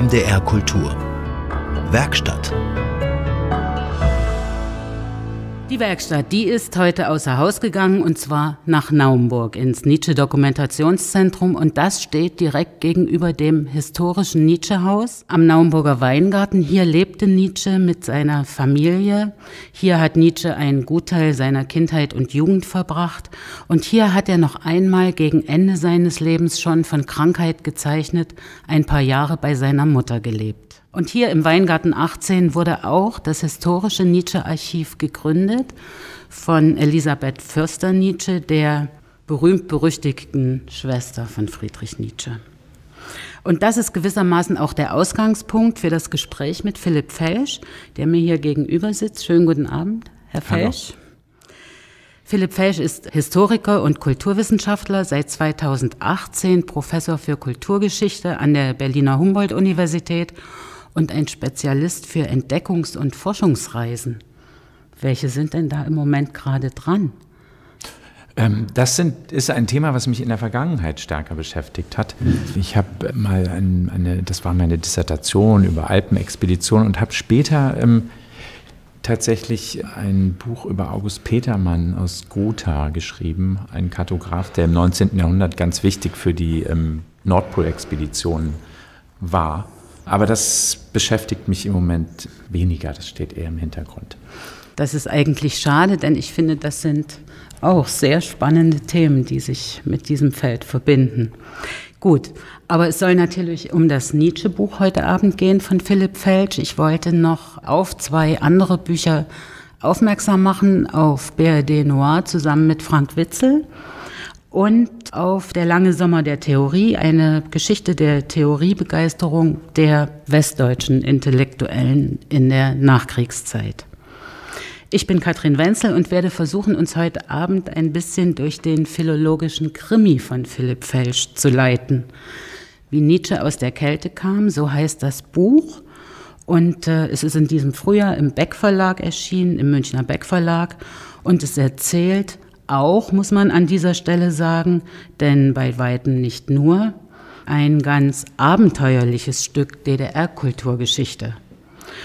MDR Kultur. Werkstatt die Werkstatt, die ist heute außer Haus gegangen und zwar nach Naumburg ins Nietzsche Dokumentationszentrum und das steht direkt gegenüber dem historischen Nietzsche Haus am Naumburger Weingarten. Hier lebte Nietzsche mit seiner Familie. Hier hat Nietzsche einen Gutteil seiner Kindheit und Jugend verbracht und hier hat er noch einmal gegen Ende seines Lebens schon von Krankheit gezeichnet, ein paar Jahre bei seiner Mutter gelebt. Und hier im Weingarten 18 wurde auch das historische Nietzsche-Archiv gegründet von Elisabeth Förster-Nietzsche, der berühmt-berüchtigten Schwester von Friedrich Nietzsche. Und das ist gewissermaßen auch der Ausgangspunkt für das Gespräch mit Philipp Felsch, der mir hier gegenüber sitzt. Schönen guten Abend, Herr Felsch. Hallo. Philipp Felsch ist Historiker und Kulturwissenschaftler, seit 2018 Professor für Kulturgeschichte an der Berliner Humboldt-Universität und ein Spezialist für Entdeckungs- und Forschungsreisen. Welche sind denn da im Moment gerade dran? Ähm, das sind, ist ein Thema, was mich in der Vergangenheit stärker beschäftigt hat. Ich habe mal ein, eine, das war meine Dissertation über Alpenexpeditionen und habe später ähm, tatsächlich ein Buch über August Petermann aus Gotha geschrieben, ein Kartograf, der im 19. Jahrhundert ganz wichtig für die ähm, Nordpolexpeditionen war. Aber das beschäftigt mich im Moment weniger, das steht eher im Hintergrund. Das ist eigentlich schade, denn ich finde, das sind auch sehr spannende Themen, die sich mit diesem Feld verbinden. Gut, aber es soll natürlich um das Nietzsche-Buch heute Abend gehen von Philipp Felsch. Ich wollte noch auf zwei andere Bücher aufmerksam machen, auf BRD Noir zusammen mit Frank Witzel und auf Der lange Sommer der Theorie, eine Geschichte der Theoriebegeisterung der westdeutschen Intellektuellen in der Nachkriegszeit. Ich bin Katrin Wenzel und werde versuchen, uns heute Abend ein bisschen durch den philologischen Krimi von Philipp Felsch zu leiten. Wie Nietzsche aus der Kälte kam, so heißt das Buch. Und äh, es ist in diesem Frühjahr im Beck Verlag erschienen, im Münchner Beck Verlag. Und es erzählt auch, muss man an dieser Stelle sagen, denn bei weitem nicht nur, ein ganz abenteuerliches Stück DDR-Kulturgeschichte.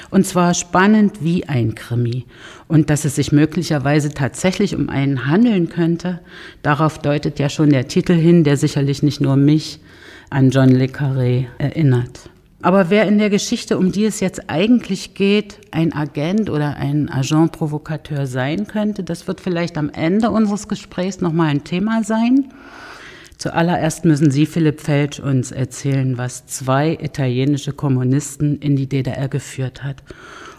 Und zwar spannend wie ein Krimi. Und dass es sich möglicherweise tatsächlich um einen handeln könnte, darauf deutet ja schon der Titel hin, der sicherlich nicht nur mich an John Le Carré erinnert. Aber wer in der Geschichte, um die es jetzt eigentlich geht, ein Agent oder ein Agent Provokateur sein könnte, das wird vielleicht am Ende unseres Gesprächs nochmal ein Thema sein. Zuallererst müssen Sie, Philipp Felsch, uns erzählen, was zwei italienische Kommunisten in die DDR geführt hat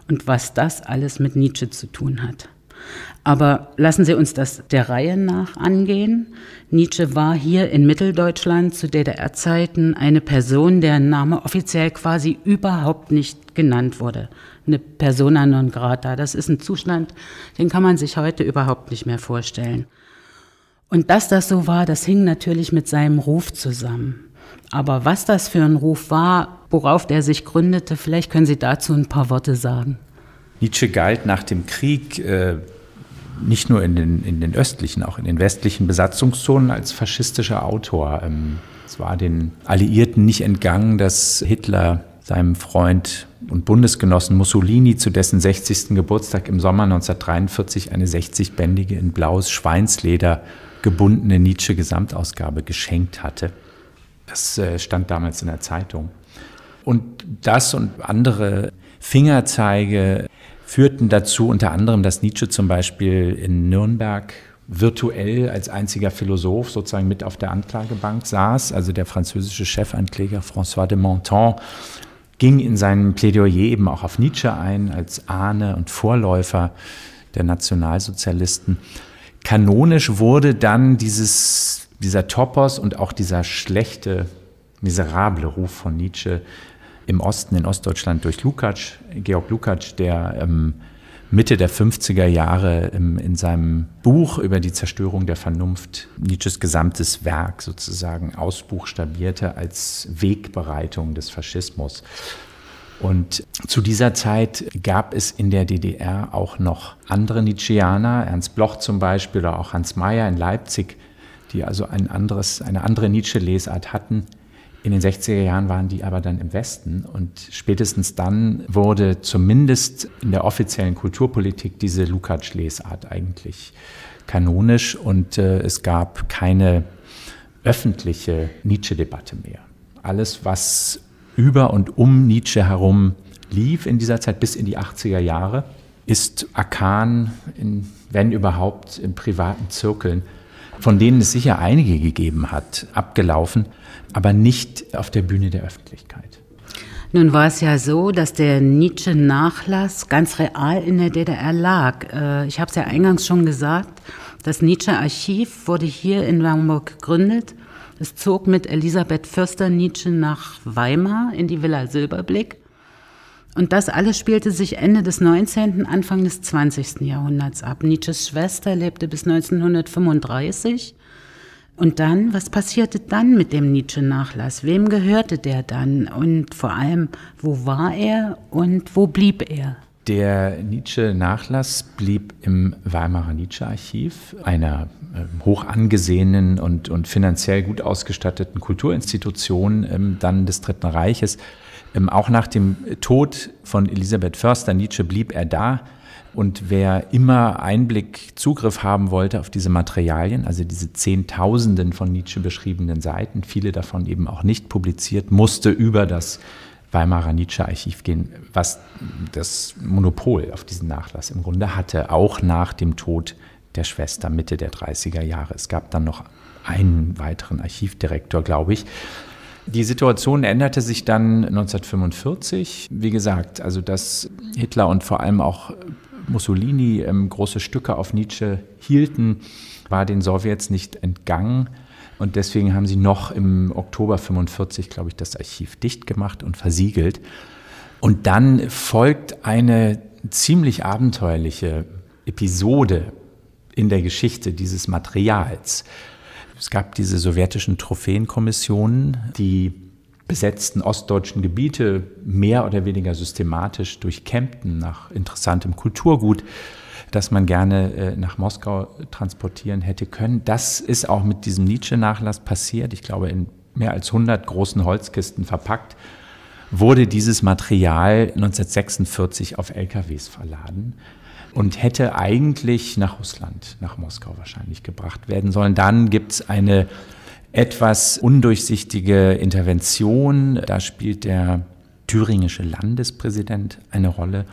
und was das alles mit Nietzsche zu tun hat. Aber lassen Sie uns das der Reihe nach angehen. Nietzsche war hier in Mitteldeutschland zu DDR-Zeiten eine Person, deren Name offiziell quasi überhaupt nicht genannt wurde. Eine persona non grata. Das ist ein Zustand, den kann man sich heute überhaupt nicht mehr vorstellen. Und dass das so war, das hing natürlich mit seinem Ruf zusammen. Aber was das für ein Ruf war, worauf der sich gründete, vielleicht können Sie dazu ein paar Worte sagen. Nietzsche galt nach dem Krieg äh, nicht nur in den, in den östlichen, auch in den westlichen Besatzungszonen als faschistischer Autor. Ähm, es war den Alliierten nicht entgangen, dass Hitler seinem Freund und Bundesgenossen Mussolini zu dessen 60. Geburtstag im Sommer 1943 eine 60-bändige in blaues Schweinsleder gebundene Nietzsche-Gesamtausgabe geschenkt hatte. Das äh, stand damals in der Zeitung. Und das und andere Fingerzeige führten dazu unter anderem, dass Nietzsche zum Beispiel in Nürnberg virtuell als einziger Philosoph sozusagen mit auf der Anklagebank saß. Also der französische Chefankläger François de Menton ging in seinem Plädoyer eben auch auf Nietzsche ein als Ahne und Vorläufer der Nationalsozialisten. Kanonisch wurde dann dieses, dieser Topos und auch dieser schlechte, miserable Ruf von Nietzsche im Osten, in Ostdeutschland, durch Lukacs, Georg Lukacs, der ähm, Mitte der 50er Jahre im, ähm, in seinem Buch über die Zerstörung der Vernunft Nietzsches gesamtes Werk sozusagen ausbuchstabierte als Wegbereitung des Faschismus. Und zu dieser Zeit gab es in der DDR auch noch andere Nietzscheaner, Ernst Bloch zum Beispiel oder auch Hans Mayer in Leipzig, die also ein anderes, eine andere Nietzsche-Lesart hatten. In den 60er Jahren waren die aber dann im Westen und spätestens dann wurde zumindest in der offiziellen Kulturpolitik diese Lukács-Lesart eigentlich kanonisch und äh, es gab keine öffentliche Nietzsche-Debatte mehr. Alles, was über und um Nietzsche herum lief in dieser Zeit bis in die 80er Jahre, ist Akan, in, wenn überhaupt, in privaten Zirkeln, von denen es sicher einige gegeben hat, abgelaufen aber nicht auf der Bühne der Öffentlichkeit. Nun war es ja so, dass der Nietzsche-Nachlass ganz real in der DDR lag. Äh, ich habe es ja eingangs schon gesagt, das Nietzsche-Archiv wurde hier in Hamburg gegründet. Es zog mit Elisabeth Förster Nietzsche nach Weimar in die Villa Silberblick. Und das alles spielte sich Ende des 19., Anfang des 20. Jahrhunderts ab. Nietzsches Schwester lebte bis 1935 und dann, was passierte dann mit dem Nietzsche-Nachlass? Wem gehörte der dann? Und vor allem, wo war er und wo blieb er? Der Nietzsche-Nachlass blieb im Weimarer Nietzsche-Archiv, einer ähm, hoch angesehenen und, und finanziell gut ausgestatteten Kulturinstitution ähm, dann des Dritten Reiches. Ähm, auch nach dem Tod von Elisabeth Förster Nietzsche blieb er da. Und wer immer Einblick, Zugriff haben wollte auf diese Materialien, also diese Zehntausenden von Nietzsche beschriebenen Seiten, viele davon eben auch nicht publiziert, musste über das Weimarer Nietzsche-Archiv gehen, was das Monopol auf diesen Nachlass im Grunde hatte, auch nach dem Tod der Schwester Mitte der 30er Jahre. Es gab dann noch einen weiteren Archivdirektor, glaube ich. Die Situation änderte sich dann 1945. Wie gesagt, also dass Hitler und vor allem auch Mussolini ähm, große Stücke auf Nietzsche hielten, war den Sowjets nicht entgangen. Und deswegen haben sie noch im Oktober 1945, glaube ich, das Archiv dicht gemacht und versiegelt. Und dann folgt eine ziemlich abenteuerliche Episode in der Geschichte dieses Materials. Es gab diese sowjetischen Trophäenkommissionen, die besetzten ostdeutschen Gebiete mehr oder weniger systematisch durchkämmten nach interessantem Kulturgut, das man gerne äh, nach Moskau transportieren hätte können. Das ist auch mit diesem Nietzsche-Nachlass passiert. Ich glaube, in mehr als 100 großen Holzkisten verpackt wurde dieses Material 1946 auf LKWs verladen und hätte eigentlich nach Russland, nach Moskau wahrscheinlich gebracht werden sollen. Dann gibt es eine etwas undurchsichtige Intervention. Da spielt der thüringische Landespräsident eine Rolle,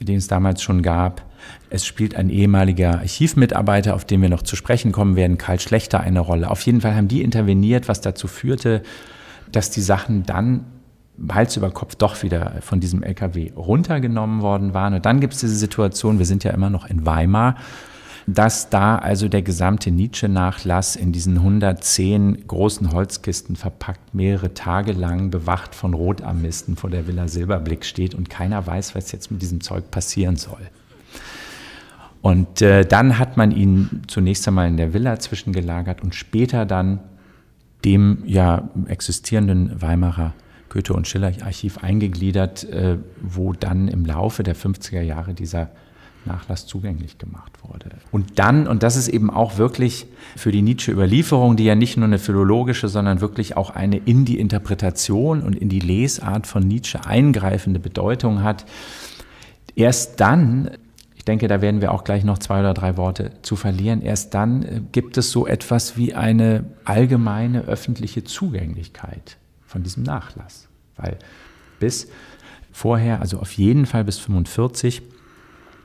den es damals schon gab. Es spielt ein ehemaliger Archivmitarbeiter, auf den wir noch zu sprechen kommen werden, Karl Schlechter, eine Rolle. Auf jeden Fall haben die interveniert, was dazu führte, dass die Sachen dann Hals über Kopf doch wieder von diesem LKW runtergenommen worden waren. Und dann gibt es diese Situation, wir sind ja immer noch in Weimar, dass da also der gesamte Nietzsche-Nachlass in diesen 110 großen Holzkisten verpackt, mehrere Tage lang bewacht von Rotarmisten vor der Villa Silberblick steht und keiner weiß, was jetzt mit diesem Zeug passieren soll. Und äh, dann hat man ihn zunächst einmal in der Villa zwischengelagert und später dann dem ja existierenden Weimarer Goethe- und Schiller-Archiv eingegliedert, äh, wo dann im Laufe der 50er Jahre dieser Nachlass zugänglich gemacht wurde. Und dann, und das ist eben auch wirklich für die Nietzsche-Überlieferung, die ja nicht nur eine philologische, sondern wirklich auch eine in die Interpretation und in die Lesart von Nietzsche eingreifende Bedeutung hat, erst dann, ich denke, da werden wir auch gleich noch zwei oder drei Worte zu verlieren, erst dann äh, gibt es so etwas wie eine allgemeine öffentliche Zugänglichkeit von diesem Nachlass. Weil bis vorher, also auf jeden Fall bis 1945,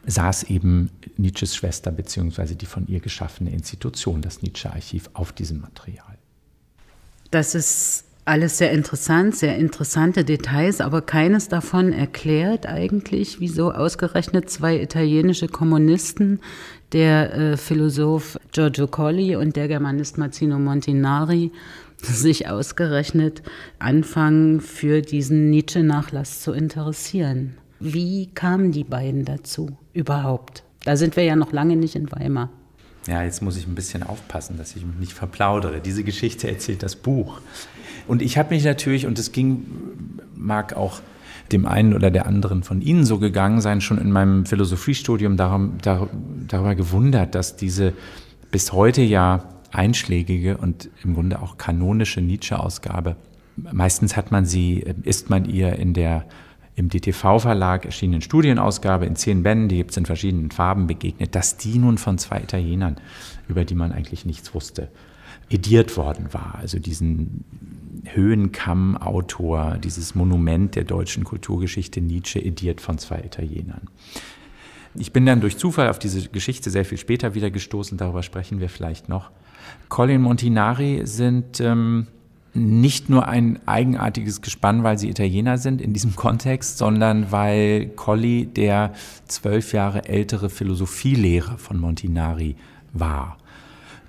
saß eben Nietzsches Schwester bzw. die von ihr geschaffene Institution, das Nietzsche-Archiv, auf diesem Material. Das ist alles sehr interessant, sehr interessante Details, aber keines davon erklärt eigentlich, wieso ausgerechnet zwei italienische Kommunisten, der äh, Philosoph Giorgio Colli und der Germanist Mazzino Montinari, sich ausgerechnet anfangen, für diesen Nietzsche-Nachlass zu interessieren. Wie kamen die beiden dazu überhaupt? Da sind wir ja noch lange nicht in Weimar. Ja, jetzt muss ich ein bisschen aufpassen, dass ich mich nicht verplaudere. Diese Geschichte erzählt das Buch. Und ich habe mich natürlich, und es ging, mag auch dem einen oder der anderen von Ihnen so gegangen sein, schon in meinem Philosophiestudium darum, dar, darüber gewundert, dass diese bis heute ja einschlägige und im Grunde auch kanonische Nietzsche-Ausgabe, meistens hat man sie, äh, ist man ihr in der im DTV-Verlag erschienenen Studienausgabe in zehn Bänden, die gibt es in verschiedenen Farben begegnet, dass die nun von zwei Italienern, über die man eigentlich nichts wusste, ediert worden war. Also diesen Höhenkamm-Autor, dieses Monument der deutschen Kulturgeschichte Nietzsche, ediert von zwei Italienern. Ich bin dann durch Zufall auf diese Geschichte sehr viel später wieder gestoßen, darüber sprechen wir vielleicht noch. Colin Montinari sind ähm, nicht nur ein eigenartiges Gespann, weil sie Italiener sind in diesem Kontext, sondern weil Colli der zwölf Jahre ältere Philosophielehrer von Montinari war.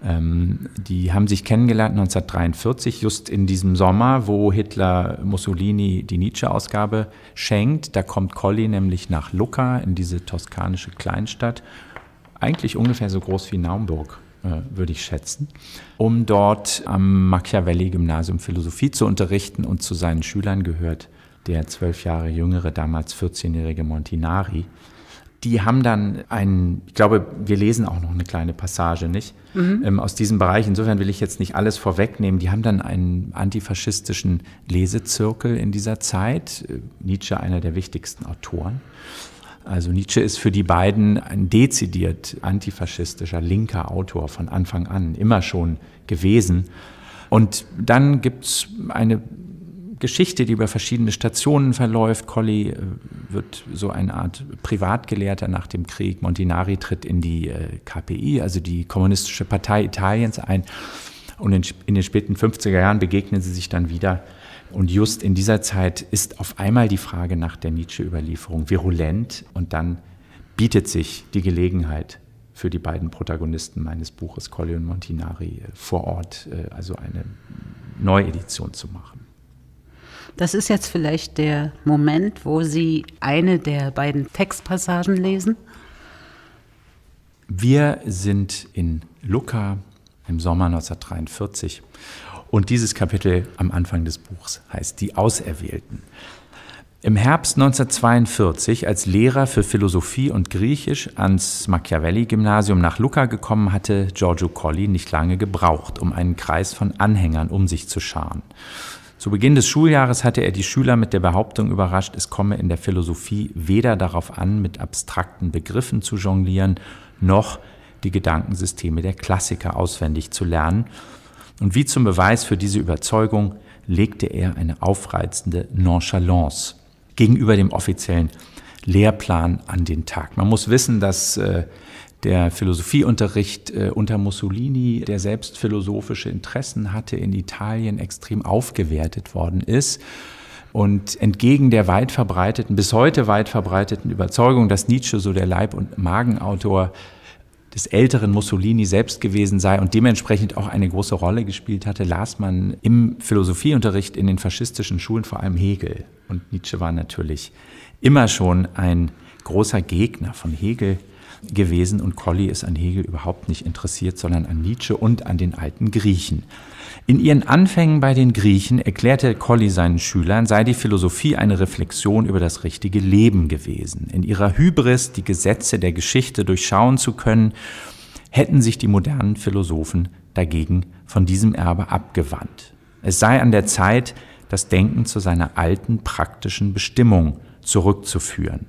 Ähm, die haben sich kennengelernt 1943, just in diesem Sommer, wo Hitler Mussolini die Nietzsche-Ausgabe schenkt. Da kommt Colli nämlich nach Lucca in diese toskanische Kleinstadt, eigentlich ungefähr so groß wie Naumburg äh, würde ich schätzen, um dort am Machiavelli-Gymnasium Philosophie zu unterrichten und zu seinen Schülern gehört der zwölf Jahre jüngere, damals 14-jährige Montinari. Die haben dann einen, ich glaube, wir lesen auch noch eine kleine Passage, nicht? Mhm. Ähm, aus diesem Bereich. Insofern will ich jetzt nicht alles vorwegnehmen. Die haben dann einen antifaschistischen Lesezirkel in dieser Zeit. Äh, Nietzsche, einer der wichtigsten Autoren. Also Nietzsche ist für die beiden ein dezidiert antifaschistischer linker Autor von Anfang an, immer schon gewesen. Und dann gibt es eine Geschichte, die über verschiedene Stationen verläuft. Colli äh, wird so eine Art Privatgelehrter nach dem Krieg. Montinari tritt in die äh, KPI, also die Kommunistische Partei Italiens, ein. Und in den späten 50er Jahren begegnen sie sich dann wieder und just in dieser Zeit ist auf einmal die Frage nach der Nietzsche-Überlieferung virulent und dann bietet sich die Gelegenheit für die beiden Protagonisten meines Buches Colli und Montinari vor Ort, äh, also eine Neuedition zu machen. Das ist jetzt vielleicht der Moment, wo Sie eine der beiden Textpassagen lesen. Wir sind in Lucca im Sommer 1943 und dieses Kapitel am Anfang des Buchs heißt Die Auserwählten. Im Herbst 1942, als Lehrer für Philosophie und Griechisch ans Machiavelli-Gymnasium nach Lucca gekommen, hatte Giorgio Colli nicht lange gebraucht, um einen Kreis von Anhängern um sich zu scharen. Zu Beginn des Schuljahres hatte er die Schüler mit der Behauptung überrascht, es komme in der Philosophie weder darauf an, mit abstrakten Begriffen zu jonglieren, noch die Gedankensysteme der Klassiker auswendig zu lernen, und wie zum Beweis für diese Überzeugung legte er eine aufreizende Nonchalance gegenüber dem offiziellen Lehrplan an den Tag. Man muss wissen, dass äh, der Philosophieunterricht äh, unter Mussolini, der selbst philosophische Interessen hatte, in Italien extrem aufgewertet worden ist. Und entgegen der weit verbreiteten, bis heute weit verbreiteten Überzeugung, dass Nietzsche so der Leib- und Magenautor des älteren Mussolini selbst gewesen sei und dementsprechend auch eine große Rolle gespielt hatte, las man im Philosophieunterricht in den faschistischen Schulen vor allem Hegel. Und Nietzsche war natürlich immer schon ein großer Gegner von Hegel gewesen und Colli ist an Hegel überhaupt nicht interessiert, sondern an Nietzsche und an den alten Griechen. In ihren Anfängen bei den Griechen erklärte Colli seinen Schülern, sei die Philosophie eine Reflexion über das richtige Leben gewesen. In ihrer Hybris, die Gesetze der Geschichte durchschauen zu können, hätten sich die modernen Philosophen dagegen von diesem Erbe abgewandt. Es sei an der Zeit, das Denken zu seiner alten praktischen Bestimmung zurückzuführen.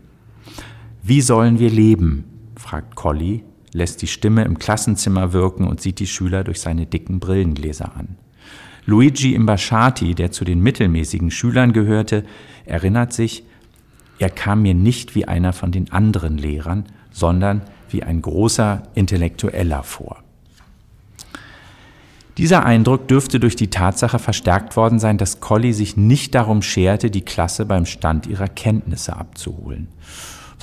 Wie sollen wir leben? fragt Colli lässt die Stimme im Klassenzimmer wirken und sieht die Schüler durch seine dicken Brillengläser an. Luigi Imbasciati, der zu den mittelmäßigen Schülern gehörte, erinnert sich, er kam mir nicht wie einer von den anderen Lehrern, sondern wie ein großer Intellektueller vor. Dieser Eindruck dürfte durch die Tatsache verstärkt worden sein, dass Colli sich nicht darum scherte, die Klasse beim Stand ihrer Kenntnisse abzuholen.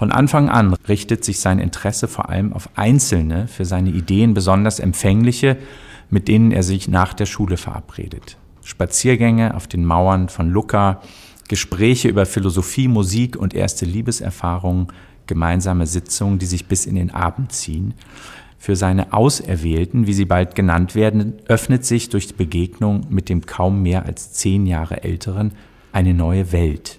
Von Anfang an richtet sich sein Interesse vor allem auf einzelne, für seine Ideen besonders empfängliche, mit denen er sich nach der Schule verabredet. Spaziergänge auf den Mauern von Lucca, Gespräche über Philosophie, Musik und erste Liebeserfahrungen, gemeinsame Sitzungen, die sich bis in den Abend ziehen. Für seine Auserwählten, wie sie bald genannt werden, öffnet sich durch die Begegnung mit dem kaum mehr als zehn Jahre älteren eine neue Welt.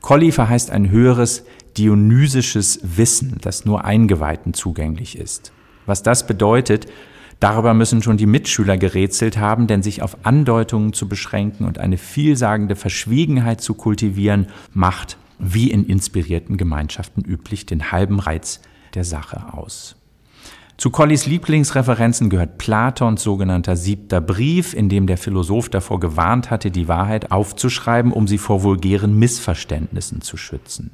Colli verheißt ein höheres, dionysisches Wissen, das nur Eingeweihten zugänglich ist. Was das bedeutet, darüber müssen schon die Mitschüler gerätselt haben, denn sich auf Andeutungen zu beschränken und eine vielsagende Verschwiegenheit zu kultivieren, macht, wie in inspirierten Gemeinschaften üblich, den halben Reiz der Sache aus. Zu Collis Lieblingsreferenzen gehört Platons sogenannter siebter Brief, in dem der Philosoph davor gewarnt hatte, die Wahrheit aufzuschreiben, um sie vor vulgären Missverständnissen zu schützen.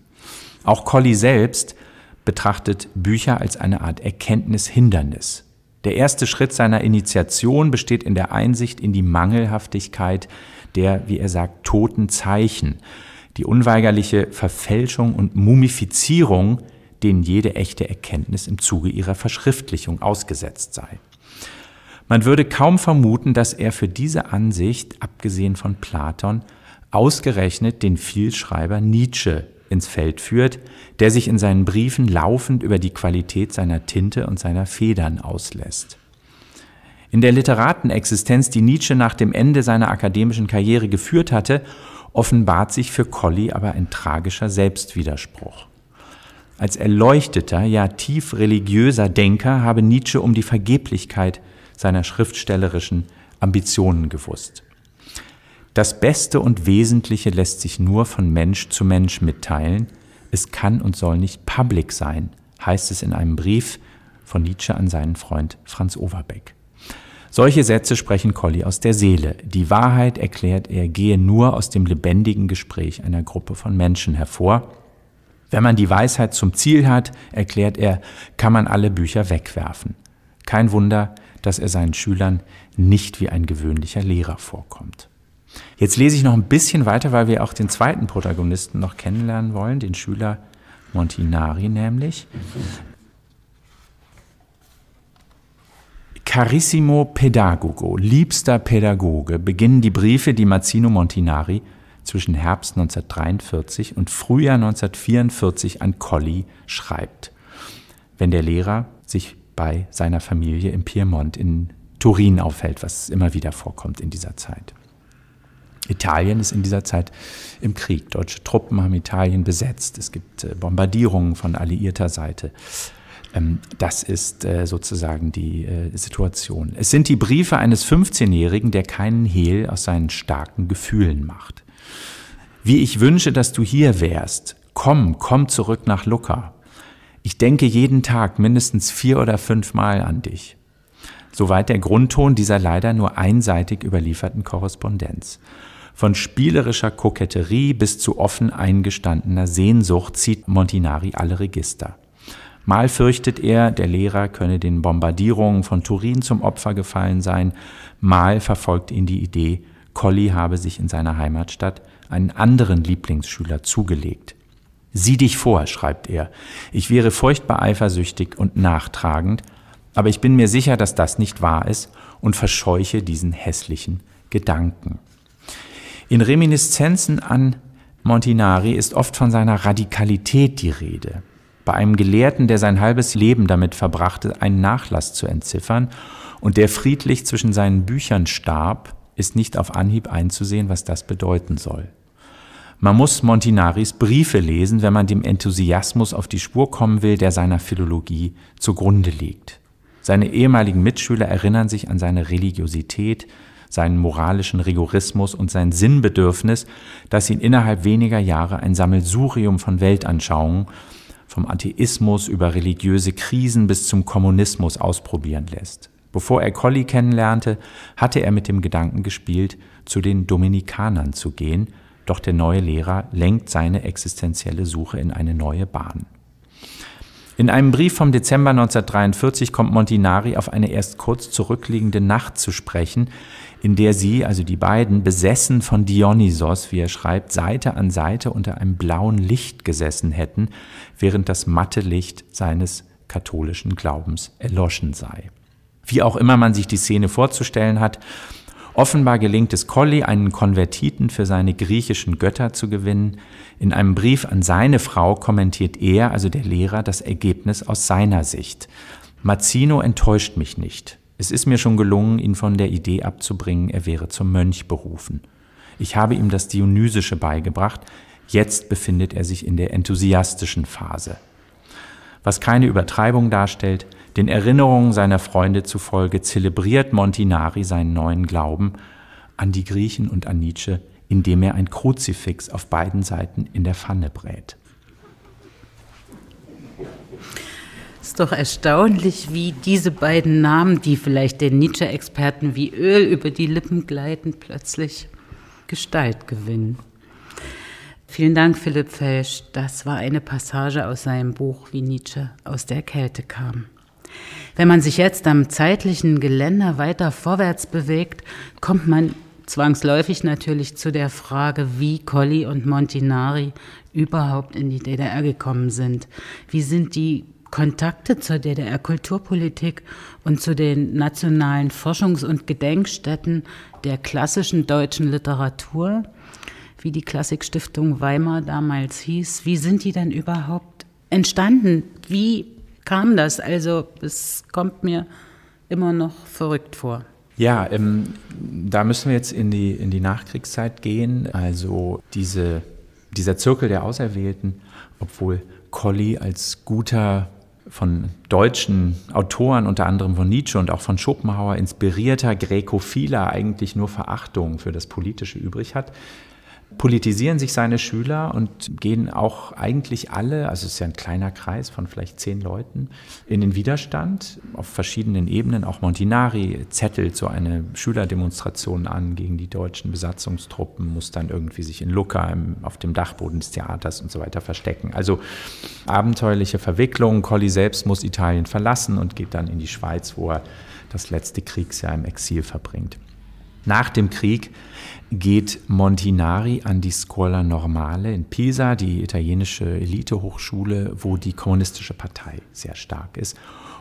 Auch Colli selbst betrachtet Bücher als eine Art Erkenntnishindernis. Der erste Schritt seiner Initiation besteht in der Einsicht in die Mangelhaftigkeit der, wie er sagt, toten Zeichen, die unweigerliche Verfälschung und Mumifizierung, denen jede echte Erkenntnis im Zuge ihrer Verschriftlichung ausgesetzt sei. Man würde kaum vermuten, dass er für diese Ansicht, abgesehen von Platon, ausgerechnet den Vielschreiber Nietzsche ins Feld führt, der sich in seinen Briefen laufend über die Qualität seiner Tinte und seiner Federn auslässt. In der Literatenexistenz, die Nietzsche nach dem Ende seiner akademischen Karriere geführt hatte, offenbart sich für Colli aber ein tragischer Selbstwiderspruch. Als erleuchteter, ja tief religiöser Denker habe Nietzsche um die Vergeblichkeit seiner schriftstellerischen Ambitionen gewusst. Das Beste und Wesentliche lässt sich nur von Mensch zu Mensch mitteilen. Es kann und soll nicht public sein, heißt es in einem Brief von Nietzsche an seinen Freund Franz Overbeck. Solche Sätze sprechen Colli aus der Seele. Die Wahrheit, erklärt er, gehe nur aus dem lebendigen Gespräch einer Gruppe von Menschen hervor. Wenn man die Weisheit zum Ziel hat, erklärt er, kann man alle Bücher wegwerfen. Kein Wunder, dass er seinen Schülern nicht wie ein gewöhnlicher Lehrer vorkommt. Jetzt lese ich noch ein bisschen weiter, weil wir auch den zweiten Protagonisten noch kennenlernen wollen, den Schüler Montinari nämlich. Carissimo Pedagogo, liebster Pädagoge, beginnen die Briefe, die Mazzino Montinari zwischen Herbst 1943 und Frühjahr 1944 an Colli schreibt, wenn der Lehrer sich bei seiner Familie im Piemont in Turin aufhält, was immer wieder vorkommt in dieser Zeit. Italien ist in dieser Zeit im Krieg. Deutsche Truppen haben Italien besetzt. Es gibt äh, Bombardierungen von alliierter Seite. Ähm, das ist äh, sozusagen die äh, Situation. Es sind die Briefe eines 15-Jährigen, der keinen Hehl aus seinen starken Gefühlen macht. Wie ich wünsche, dass du hier wärst. Komm, komm zurück nach Lucca. Ich denke jeden Tag mindestens vier oder fünf Mal an dich. Soweit der Grundton dieser leider nur einseitig überlieferten Korrespondenz. Von spielerischer Koketterie bis zu offen eingestandener Sehnsucht zieht Montinari alle Register. Mal fürchtet er, der Lehrer könne den Bombardierungen von Turin zum Opfer gefallen sein, mal verfolgt ihn die Idee, Colli habe sich in seiner Heimatstadt einen anderen Lieblingsschüler zugelegt. Sieh dich vor, schreibt er, ich wäre furchtbar eifersüchtig und nachtragend, aber ich bin mir sicher, dass das nicht wahr ist und verscheuche diesen hässlichen Gedanken. In Reminiszenzen an Montinari ist oft von seiner Radikalität die Rede. Bei einem Gelehrten, der sein halbes Leben damit verbrachte, einen Nachlass zu entziffern und der friedlich zwischen seinen Büchern starb, ist nicht auf Anhieb einzusehen, was das bedeuten soll. Man muss Montinaris Briefe lesen, wenn man dem Enthusiasmus auf die Spur kommen will, der seiner Philologie zugrunde liegt. Seine ehemaligen Mitschüler erinnern sich an seine Religiosität, seinen moralischen Rigorismus und sein Sinnbedürfnis, das ihn innerhalb weniger Jahre ein Sammelsurium von Weltanschauungen, vom Atheismus über religiöse Krisen bis zum Kommunismus ausprobieren lässt. Bevor er Colli kennenlernte, hatte er mit dem Gedanken gespielt, zu den Dominikanern zu gehen, doch der neue Lehrer lenkt seine existenzielle Suche in eine neue Bahn. In einem Brief vom Dezember 1943 kommt Montinari auf eine erst kurz zurückliegende Nacht zu sprechen, in der sie, also die beiden, besessen von Dionysos, wie er schreibt, Seite an Seite unter einem blauen Licht gesessen hätten, während das matte Licht seines katholischen Glaubens erloschen sei. Wie auch immer man sich die Szene vorzustellen hat, Offenbar gelingt es Colli, einen Konvertiten für seine griechischen Götter zu gewinnen. In einem Brief an seine Frau kommentiert er, also der Lehrer, das Ergebnis aus seiner Sicht. Mazzino enttäuscht mich nicht. Es ist mir schon gelungen, ihn von der Idee abzubringen, er wäre zum Mönch berufen. Ich habe ihm das Dionysische beigebracht, jetzt befindet er sich in der enthusiastischen Phase. Was keine Übertreibung darstellt, den Erinnerungen seiner Freunde zufolge zelebriert Montinari seinen neuen Glauben an die Griechen und an Nietzsche, indem er ein Kruzifix auf beiden Seiten in der Pfanne brät. Ist doch erstaunlich, wie diese beiden Namen, die vielleicht den Nietzsche-Experten wie Öl über die Lippen gleiten, plötzlich Gestalt gewinnen. Vielen Dank, Philipp Felsch. Das war eine Passage aus seinem Buch, wie Nietzsche aus der Kälte kam. Wenn man sich jetzt am zeitlichen Geländer weiter vorwärts bewegt, kommt man zwangsläufig natürlich zu der Frage, wie Colli und Montinari überhaupt in die DDR gekommen sind. Wie sind die Kontakte zur DDR-Kulturpolitik und zu den nationalen Forschungs- und Gedenkstätten der klassischen deutschen Literatur, wie die Klassikstiftung Weimar damals hieß. Wie sind die denn überhaupt entstanden? Wie kam das? Also es kommt mir immer noch verrückt vor. Ja, ähm, da müssen wir jetzt in die, in die Nachkriegszeit gehen. Also diese, dieser Zirkel der Auserwählten, obwohl Colli als guter von deutschen Autoren, unter anderem von Nietzsche und auch von Schopenhauer inspirierter Gräkophiler eigentlich nur Verachtung für das Politische übrig hat, politisieren sich seine Schüler und gehen auch eigentlich alle, also es ist ja ein kleiner Kreis von vielleicht zehn Leuten, in den Widerstand auf verschiedenen Ebenen. Auch Montinari zettelt so eine Schülerdemonstration an gegen die deutschen Besatzungstruppen, muss dann irgendwie sich in Lucca auf dem Dachboden des Theaters und so weiter verstecken. Also abenteuerliche Verwicklung. Colli selbst muss Italien verlassen und geht dann in die Schweiz, wo er das letzte Kriegsjahr im Exil verbringt. Nach dem Krieg geht Montinari an die Scuola Normale in Pisa, die italienische Elitehochschule, wo die kommunistische Partei sehr stark ist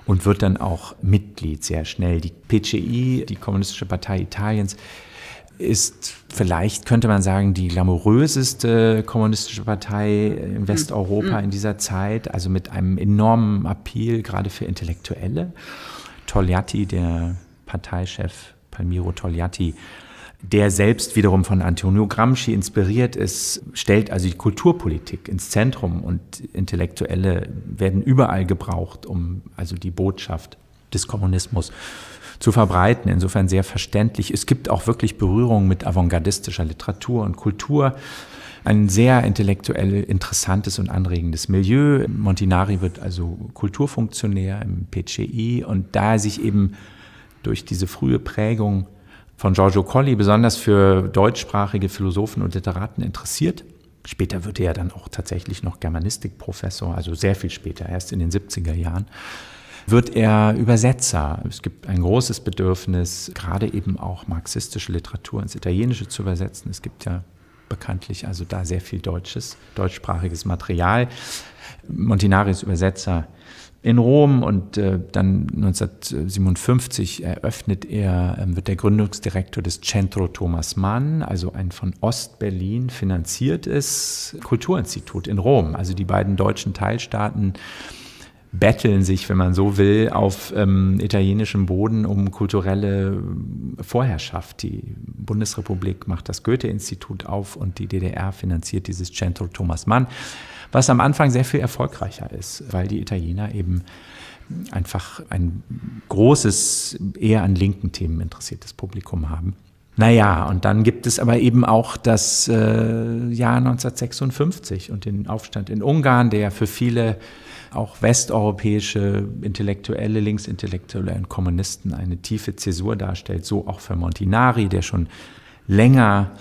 und wird dann auch Mitglied sehr schnell. Die PCI, die kommunistische Partei Italiens, ist vielleicht, könnte man sagen, die glamouröseste kommunistische Partei in Westeuropa mhm. in dieser Zeit, also mit einem enormen Appeal, gerade für Intellektuelle. Togliatti, der Parteichef Palmiro Togliatti, der selbst wiederum von Antonio Gramsci inspiriert ist, stellt also die Kulturpolitik ins Zentrum und Intellektuelle werden überall gebraucht, um also die Botschaft des Kommunismus zu verbreiten. Insofern sehr verständlich. Es gibt auch wirklich Berührungen mit avantgardistischer Literatur und Kultur. Ein sehr intellektuell interessantes und anregendes Milieu. Montinari wird also Kulturfunktionär im PCI und da er sich eben durch diese frühe Prägung von Giorgio Colli besonders für deutschsprachige Philosophen und Literaten interessiert. Später wird er dann auch tatsächlich noch Germanistikprofessor, also sehr viel später, erst in den 70er Jahren. Wird er Übersetzer? Es gibt ein großes Bedürfnis, gerade eben auch marxistische Literatur ins Italienische zu übersetzen. Es gibt ja bekanntlich also da sehr viel deutsches, deutschsprachiges Material. Montinaris Übersetzer in Rom und äh, dann 1957 eröffnet er, äh, wird der Gründungsdirektor des Centro Thomas Mann, also ein von Ostberlin finanziertes Kulturinstitut in Rom. Also die beiden deutschen Teilstaaten betteln sich, wenn man so will, auf ähm, italienischem Boden um kulturelle Vorherrschaft. Die Bundesrepublik macht das Goethe-Institut auf und die DDR finanziert dieses Centro Thomas Mann was am Anfang sehr viel erfolgreicher ist, weil die Italiener eben einfach ein großes, eher an linken Themen interessiertes Publikum haben. Naja, und dann gibt es aber eben auch das äh, Jahr 1956 und den Aufstand in Ungarn, der für viele auch westeuropäische Intellektuelle, Linksintellektuelle und Kommunisten eine tiefe Zäsur darstellt. So auch für Montinari, der schon länger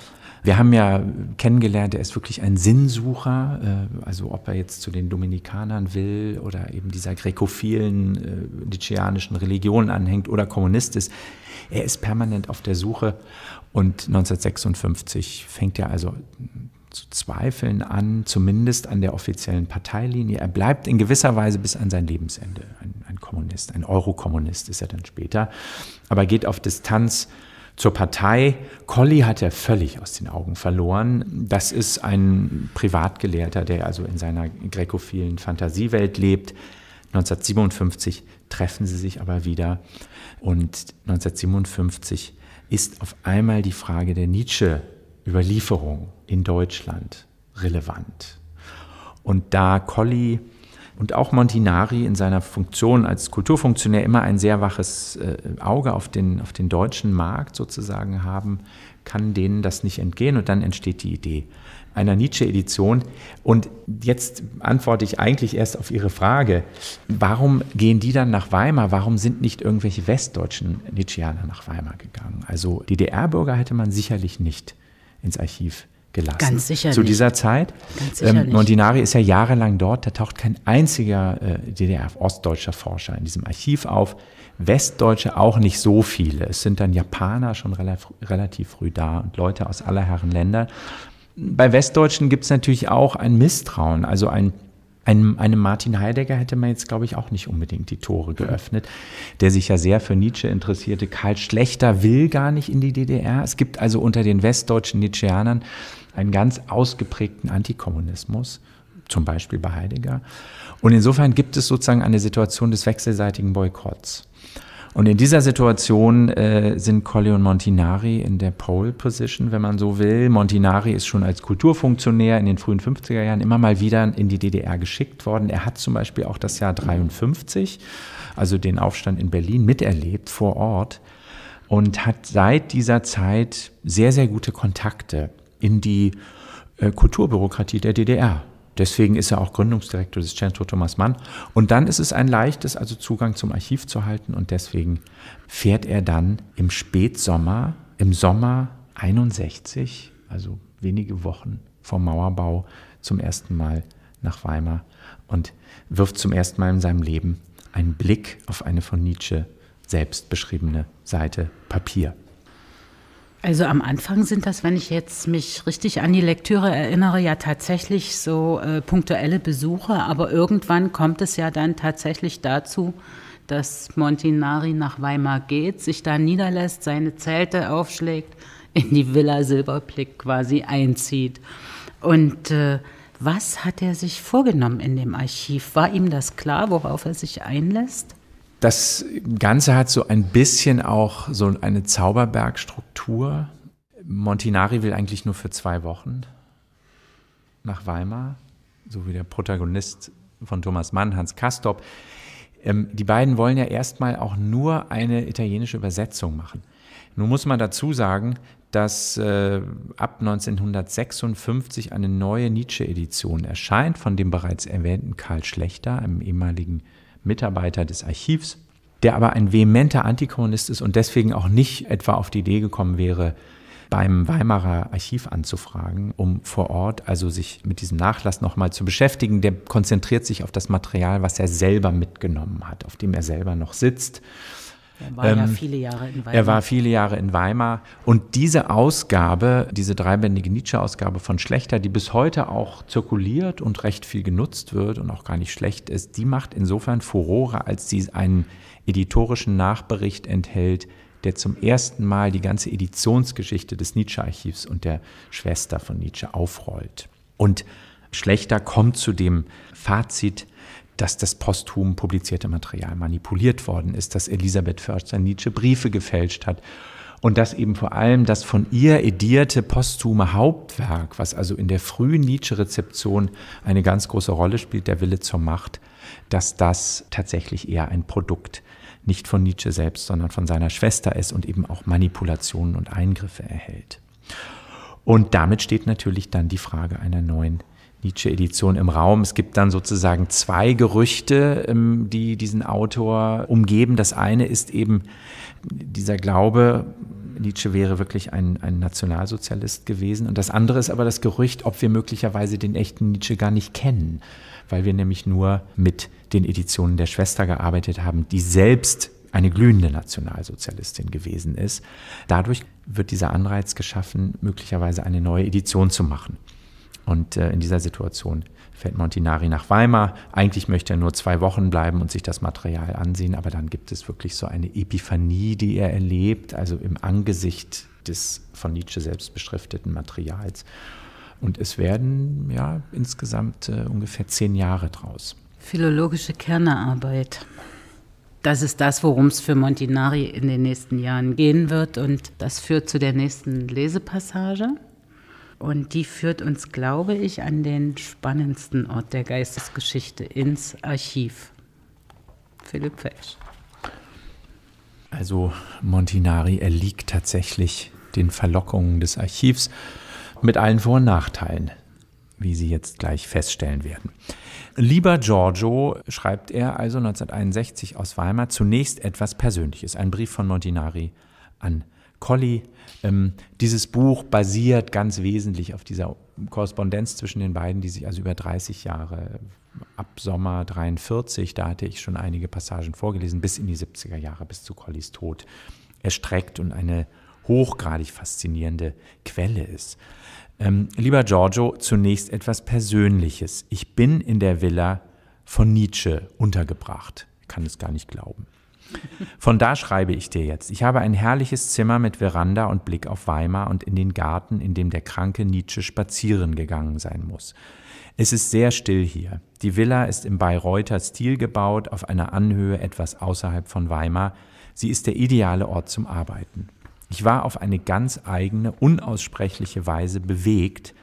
wir haben ja kennengelernt, er ist wirklich ein Sinnsucher. Äh, also ob er jetzt zu den Dominikanern will oder eben dieser grekophilen, äh, nietzscheanischen Religion anhängt oder Kommunist ist, er ist permanent auf der Suche. Und 1956 fängt er also zu zweifeln an, zumindest an der offiziellen Parteilinie. Er bleibt in gewisser Weise bis an sein Lebensende ein, ein Kommunist, ein Eurokommunist ist er dann später, aber geht auf Distanz zur Partei. Colli hat er völlig aus den Augen verloren. Das ist ein Privatgelehrter, der also in seiner grekophilen Fantasiewelt lebt. 1957 treffen sie sich aber wieder und 1957 ist auf einmal die Frage der Nietzsche-Überlieferung in Deutschland relevant. Und da Colli und auch Montinari in seiner Funktion als Kulturfunktionär immer ein sehr waches äh, Auge auf den, auf den deutschen Markt sozusagen haben, kann denen das nicht entgehen und dann entsteht die Idee einer Nietzsche-Edition. Und jetzt antworte ich eigentlich erst auf Ihre Frage, warum gehen die dann nach Weimar? Warum sind nicht irgendwelche westdeutschen Nietzscheaner nach Weimar gegangen? Also DDR-Bürger hätte man sicherlich nicht ins Archiv gelassen. Ganz sicher. Zu dieser Zeit. Ganz sicher ähm, Montinari ist ja jahrelang dort, da taucht kein einziger äh, DDR-ostdeutscher Forscher in diesem Archiv auf. Westdeutsche auch nicht so viele. Es sind dann Japaner schon relativ, relativ früh da und Leute aus aller Herren Länder. Bei Westdeutschen gibt es natürlich auch ein Misstrauen, also ein einem, einem, Martin Heidegger hätte man jetzt, glaube ich, auch nicht unbedingt die Tore geöffnet, der sich ja sehr für Nietzsche interessierte. Karl Schlechter will gar nicht in die DDR. Es gibt also unter den westdeutschen Nietzscheanern einen ganz ausgeprägten Antikommunismus, zum Beispiel bei Heidegger. Und insofern gibt es sozusagen eine Situation des wechselseitigen Boykotts. Und in dieser Situation äh, sind Colli und Montinari in der Pole Position, wenn man so will. Montinari ist schon als Kulturfunktionär in den frühen 50er Jahren immer mal wieder in die DDR geschickt worden. Er hat zum Beispiel auch das Jahr 53, also den Aufstand in Berlin, miterlebt vor Ort und hat seit dieser Zeit sehr, sehr gute Kontakte in die äh, Kulturbürokratie der DDR. Deswegen ist er auch Gründungsdirektor des Centro Thomas Mann. Und dann ist es ein leichtes, also Zugang zum Archiv zu halten. Und deswegen fährt er dann im Spätsommer, im Sommer 61, also wenige Wochen vor Mauerbau, zum ersten Mal nach Weimar und wirft zum ersten Mal in seinem Leben einen Blick auf eine von Nietzsche selbst beschriebene Seite Papier. Also am Anfang sind das, wenn ich jetzt mich richtig an die Lektüre erinnere, ja tatsächlich so äh, punktuelle Besuche, aber irgendwann kommt es ja dann tatsächlich dazu, dass Montinari nach Weimar geht, sich da niederlässt, seine Zelte aufschlägt, in die Villa Silberblick quasi einzieht. Und äh, was hat er sich vorgenommen in dem Archiv? War ihm das klar, worauf er sich einlässt? Das Ganze hat so ein bisschen auch so eine Zauberbergstruktur. Montinari will eigentlich nur für zwei Wochen nach Weimar, so wie der Protagonist von Thomas Mann, Hans Kastorp. Ähm, die beiden wollen ja erstmal auch nur eine italienische Übersetzung machen. Nun muss man dazu sagen, dass äh, ab 1956 eine neue Nietzsche-Edition erscheint von dem bereits erwähnten Karl Schlechter, einem ehemaligen Mitarbeiter des Archivs, der aber ein vehementer Antikommunist ist und deswegen auch nicht etwa auf die Idee gekommen wäre, beim Weimarer Archiv anzufragen, um vor Ort also sich mit diesem Nachlass nochmal zu beschäftigen. Der konzentriert sich auf das Material, was er selber mitgenommen hat, auf dem er selber noch sitzt. Er war ähm, ja viele Jahre in Weimar. Er war viele Jahre in Weimar. Und diese Ausgabe, diese dreibändige Nietzsche-Ausgabe von Schlechter, die bis heute auch zirkuliert und recht viel genutzt wird und auch gar nicht schlecht ist, die macht insofern Furore, als sie einen editorischen Nachbericht enthält, der zum ersten Mal die ganze Editionsgeschichte des Nietzsche-Archivs und der Schwester von Nietzsche aufrollt. Und Schlechter kommt zu dem Fazit, dass das posthum publizierte Material manipuliert worden ist, dass Elisabeth Förster Nietzsche Briefe gefälscht hat und dass eben vor allem das von ihr edierte posthume Hauptwerk, was also in der frühen Nietzsche-Rezeption eine ganz große Rolle spielt, der Wille zur Macht, dass das tatsächlich eher ein Produkt nicht von Nietzsche selbst, sondern von seiner Schwester ist und eben auch Manipulationen und Eingriffe erhält. Und damit steht natürlich dann die Frage einer neuen Nietzsche-Edition im Raum. Es gibt dann sozusagen zwei Gerüchte, ähm, die diesen Autor umgeben. Das eine ist eben dieser Glaube, Nietzsche wäre wirklich ein, ein Nationalsozialist gewesen. Und das andere ist aber das Gerücht, ob wir möglicherweise den echten Nietzsche gar nicht kennen, weil wir nämlich nur mit den Editionen der Schwester gearbeitet haben, die selbst eine glühende Nationalsozialistin gewesen ist. Dadurch wird dieser Anreiz geschaffen, möglicherweise eine neue Edition zu machen. Und äh, in dieser Situation fährt Montinari nach Weimar. Eigentlich möchte er nur zwei Wochen bleiben und sich das Material ansehen, aber dann gibt es wirklich so eine Epiphanie, die er erlebt, also im Angesicht des von Nietzsche selbst beschrifteten Materials. Und es werden ja insgesamt äh, ungefähr zehn Jahre draus. Philologische Kernearbeit. Das ist das, worum es für Montinari in den nächsten Jahren gehen wird. Und das führt zu der nächsten Lesepassage. Und die führt uns, glaube ich, an den spannendsten Ort der Geistesgeschichte, ins Archiv. Philipp Fesch. Also Montinari erliegt tatsächlich den Verlockungen des Archivs mit allen Vor- und Nachteilen, wie Sie jetzt gleich feststellen werden. Lieber Giorgio schreibt er also 1961 aus Weimar zunächst etwas Persönliches, ein Brief von Montinari an Colli. Ähm, dieses Buch basiert ganz wesentlich auf dieser Korrespondenz zwischen den beiden, die sich also über 30 Jahre ab Sommer 43, da hatte ich schon einige Passagen vorgelesen, bis in die 70er Jahre, bis zu Collis Tod erstreckt und eine hochgradig faszinierende Quelle ist. Ähm, lieber Giorgio, zunächst etwas Persönliches. Ich bin in der Villa von Nietzsche untergebracht. Ich kann es gar nicht glauben. Von da schreibe ich dir jetzt. Ich habe ein herrliches Zimmer mit Veranda und Blick auf Weimar und in den Garten, in dem der kranke Nietzsche spazieren gegangen sein muss. Es ist sehr still hier. Die Villa ist im Bayreuther Stil gebaut, auf einer Anhöhe etwas außerhalb von Weimar. Sie ist der ideale Ort zum Arbeiten. Ich war auf eine ganz eigene, unaussprechliche Weise bewegt,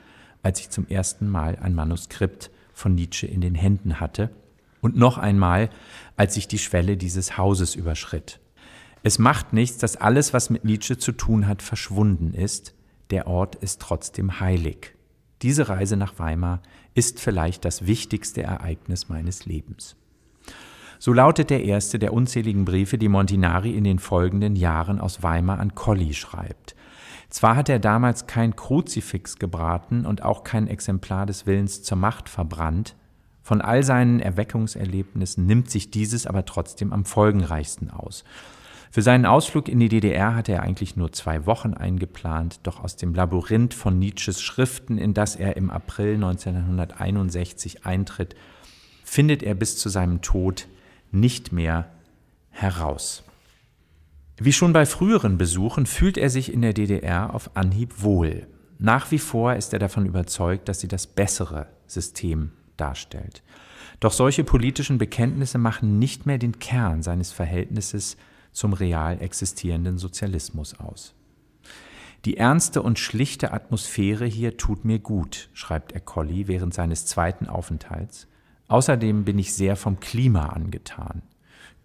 als ich zum ersten Mal ein Manuskript von Nietzsche in den Händen hatte und noch einmal, als ich die Schwelle dieses Hauses überschritt. Es macht nichts, dass alles, was mit Nietzsche zu tun hat, verschwunden ist. Der Ort ist trotzdem heilig. Diese Reise nach Weimar ist vielleicht das wichtigste Ereignis meines Lebens. So lautet der erste der unzähligen Briefe, die Montinari in den folgenden Jahren aus Weimar an Colli schreibt. Zwar hat er damals kein Kruzifix gebraten und auch kein Exemplar des Willens zur Macht verbrannt, von all seinen Erweckungserlebnissen nimmt sich dieses aber trotzdem am folgenreichsten aus. Für seinen Ausflug in die DDR hatte er eigentlich nur zwei Wochen eingeplant, doch aus dem Labyrinth von Nietzsches Schriften, in das er im April 1961 eintritt, findet er bis zu seinem Tod nicht mehr heraus. Wie schon bei früheren Besuchen fühlt er sich in der DDR auf Anhieb wohl. Nach wie vor ist er davon überzeugt, dass sie das bessere System darstellt. Doch solche politischen Bekenntnisse machen nicht mehr den Kern seines Verhältnisses zum real existierenden Sozialismus aus. Die ernste und schlichte Atmosphäre hier tut mir gut, schreibt er Colli während seines zweiten Aufenthalts. Außerdem bin ich sehr vom Klima angetan.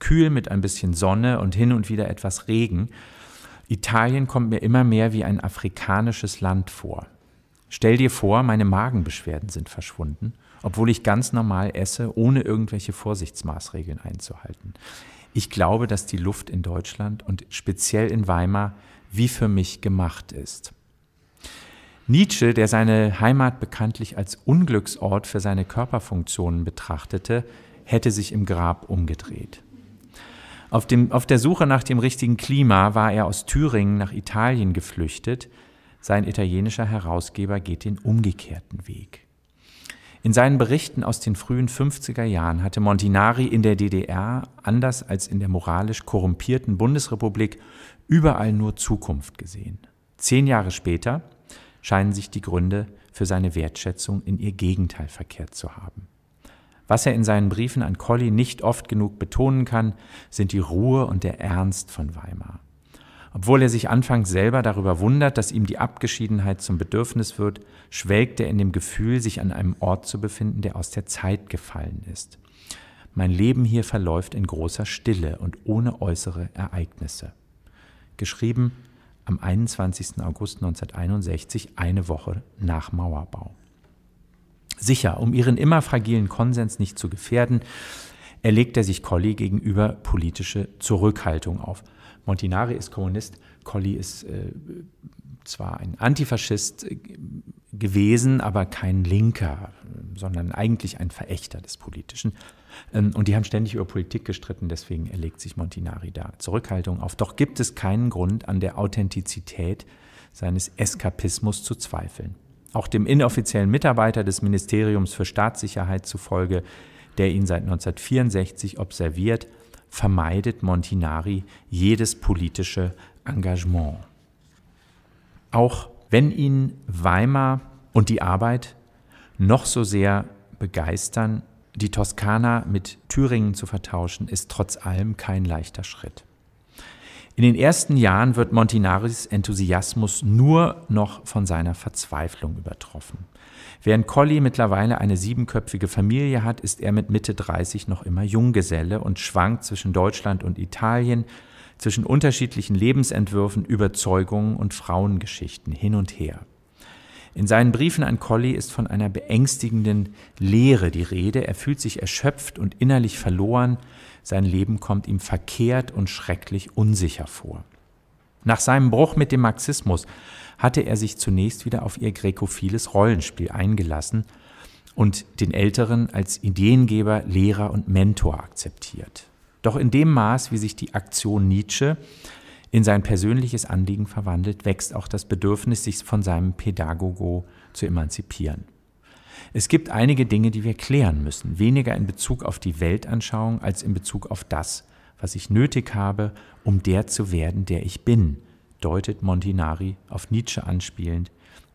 Kühl mit ein bisschen Sonne und hin und wieder etwas Regen. Italien kommt mir immer mehr wie ein afrikanisches Land vor. Stell dir vor, meine Magenbeschwerden sind verschwunden obwohl ich ganz normal esse, ohne irgendwelche Vorsichtsmaßregeln einzuhalten. Ich glaube, dass die Luft in Deutschland und speziell in Weimar wie für mich gemacht ist. Nietzsche, der seine Heimat bekanntlich als Unglücksort für seine Körperfunktionen betrachtete, hätte sich im Grab umgedreht. Auf, dem, auf der Suche nach dem richtigen Klima war er aus Thüringen nach Italien geflüchtet. Sein italienischer Herausgeber geht den umgekehrten Weg. In seinen Berichten aus den frühen 50er Jahren hatte Montinari in der DDR, anders als in der moralisch korrumpierten Bundesrepublik, überall nur Zukunft gesehen. Zehn Jahre später scheinen sich die Gründe für seine Wertschätzung in ihr Gegenteil verkehrt zu haben. Was er in seinen Briefen an Colli nicht oft genug betonen kann, sind die Ruhe und der Ernst von Weimar. Obwohl er sich anfangs selber darüber wundert, dass ihm die Abgeschiedenheit zum Bedürfnis wird, schwelgt er in dem Gefühl, sich an einem Ort zu befinden, der aus der Zeit gefallen ist. Mein Leben hier verläuft in großer Stille und ohne äußere Ereignisse. Geschrieben am 21. August 1961, eine Woche nach Mauerbau. Sicher, um ihren immer fragilen Konsens nicht zu gefährden, erlegt er sich Colli gegenüber politische Zurückhaltung auf Montinari ist Kommunist, Colli ist äh, zwar ein Antifaschist äh, gewesen, aber kein Linker, sondern eigentlich ein Verächter des Politischen. Ähm, und die haben ständig über Politik gestritten, deswegen erlegt sich Montinari da Zurückhaltung auf. Doch gibt es keinen Grund, an der Authentizität seines Eskapismus zu zweifeln. Auch dem inoffiziellen Mitarbeiter des Ministeriums für Staatssicherheit zufolge, der ihn seit 1964 observiert, vermeidet Montinari jedes politische Engagement. Auch wenn ihn Weimar und die Arbeit noch so sehr begeistern, die Toskana mit Thüringen zu vertauschen, ist trotz allem kein leichter Schritt. In den ersten Jahren wird Montinaris Enthusiasmus nur noch von seiner Verzweiflung übertroffen. Während Colli mittlerweile eine siebenköpfige Familie hat, ist er mit Mitte 30 noch immer Junggeselle und schwankt zwischen Deutschland und Italien, zwischen unterschiedlichen Lebensentwürfen, Überzeugungen und Frauengeschichten hin und her. In seinen Briefen an Colli ist von einer beängstigenden Leere die Rede. Er fühlt sich erschöpft und innerlich verloren. Sein Leben kommt ihm verkehrt und schrecklich unsicher vor. Nach seinem Bruch mit dem Marxismus hatte er sich zunächst wieder auf ihr grekophiles Rollenspiel eingelassen und den Älteren als Ideengeber, Lehrer und Mentor akzeptiert. Doch in dem Maß, wie sich die Aktion Nietzsche in sein persönliches Anliegen verwandelt, wächst auch das Bedürfnis, sich von seinem Pädagogo zu emanzipieren. Es gibt einige Dinge, die wir klären müssen, weniger in Bezug auf die Weltanschauung als in Bezug auf das, was ich nötig habe, um der zu werden, der ich bin, deutet Montinari auf Nietzsche anspielend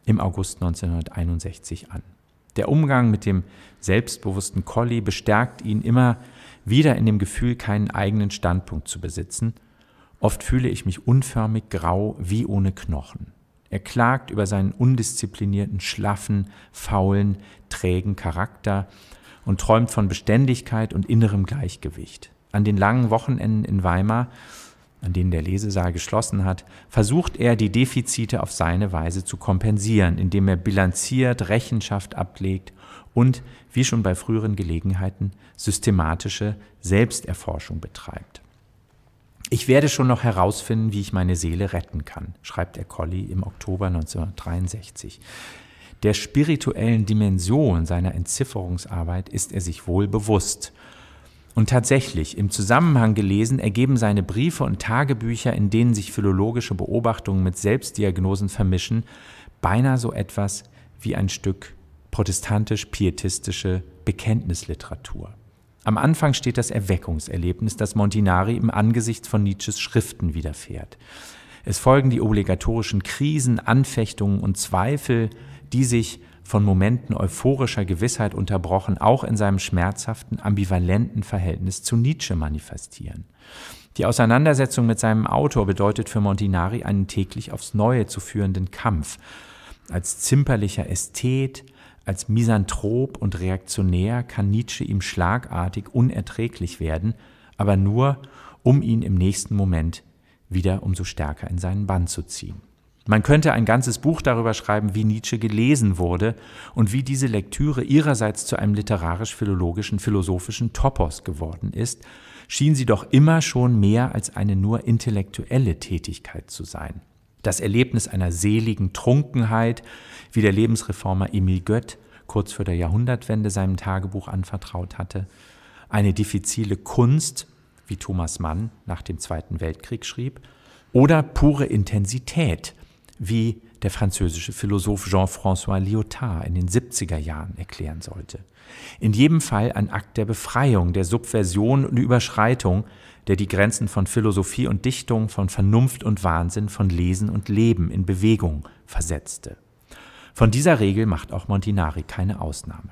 im August 1961 an. Der Umgang mit dem selbstbewussten Collie bestärkt ihn immer wieder in dem Gefühl, keinen eigenen Standpunkt zu besitzen. Oft fühle ich mich unförmig, grau, wie ohne Knochen. Er klagt über seinen undisziplinierten, schlaffen, faulen, trägen Charakter und träumt von Beständigkeit und innerem Gleichgewicht. An den langen Wochenenden in Weimar, an denen der Lesesaal geschlossen hat, versucht er, die Defizite auf seine Weise zu kompensieren, indem er bilanziert, Rechenschaft ablegt und, wie schon bei früheren Gelegenheiten, systematische Selbsterforschung betreibt. Ich werde schon noch herausfinden, wie ich meine Seele retten kann, schreibt er Colli im Oktober 1963. Der spirituellen Dimension seiner Entzifferungsarbeit ist er sich wohl bewusst. Und tatsächlich, im Zusammenhang gelesen, ergeben seine Briefe und Tagebücher, in denen sich philologische Beobachtungen mit Selbstdiagnosen vermischen, beinahe so etwas wie ein Stück protestantisch-pietistische Bekenntnisliteratur. Am Anfang steht das Erweckungserlebnis, das Montinari im Angesicht von Nietzsches Schriften widerfährt. Es folgen die obligatorischen Krisen, Anfechtungen und Zweifel, die sich von Momenten euphorischer Gewissheit unterbrochen, auch in seinem schmerzhaften, ambivalenten Verhältnis zu Nietzsche manifestieren. Die Auseinandersetzung mit seinem Autor bedeutet für Montinari einen täglich aufs Neue zu führenden Kampf. Als zimperlicher Ästhet, als Misanthrop und Reaktionär kann Nietzsche ihm schlagartig unerträglich werden, aber nur, um ihn im nächsten Moment wieder umso stärker in seinen Bann zu ziehen. Man könnte ein ganzes Buch darüber schreiben, wie Nietzsche gelesen wurde und wie diese Lektüre ihrerseits zu einem literarisch-philologischen, philosophischen Topos geworden ist, schien sie doch immer schon mehr als eine nur intellektuelle Tätigkeit zu sein. Das Erlebnis einer seligen Trunkenheit, wie der Lebensreformer Emil Gött kurz vor der Jahrhundertwende seinem Tagebuch anvertraut hatte, eine diffizile Kunst, wie Thomas Mann nach dem Zweiten Weltkrieg schrieb, oder pure Intensität, wie der französische Philosoph Jean-François Lyotard in den 70er Jahren erklären sollte. In jedem Fall ein Akt der Befreiung, der Subversion und Überschreitung, der die Grenzen von Philosophie und Dichtung, von Vernunft und Wahnsinn, von Lesen und Leben in Bewegung versetzte. Von dieser Regel macht auch Montinari keine Ausnahme.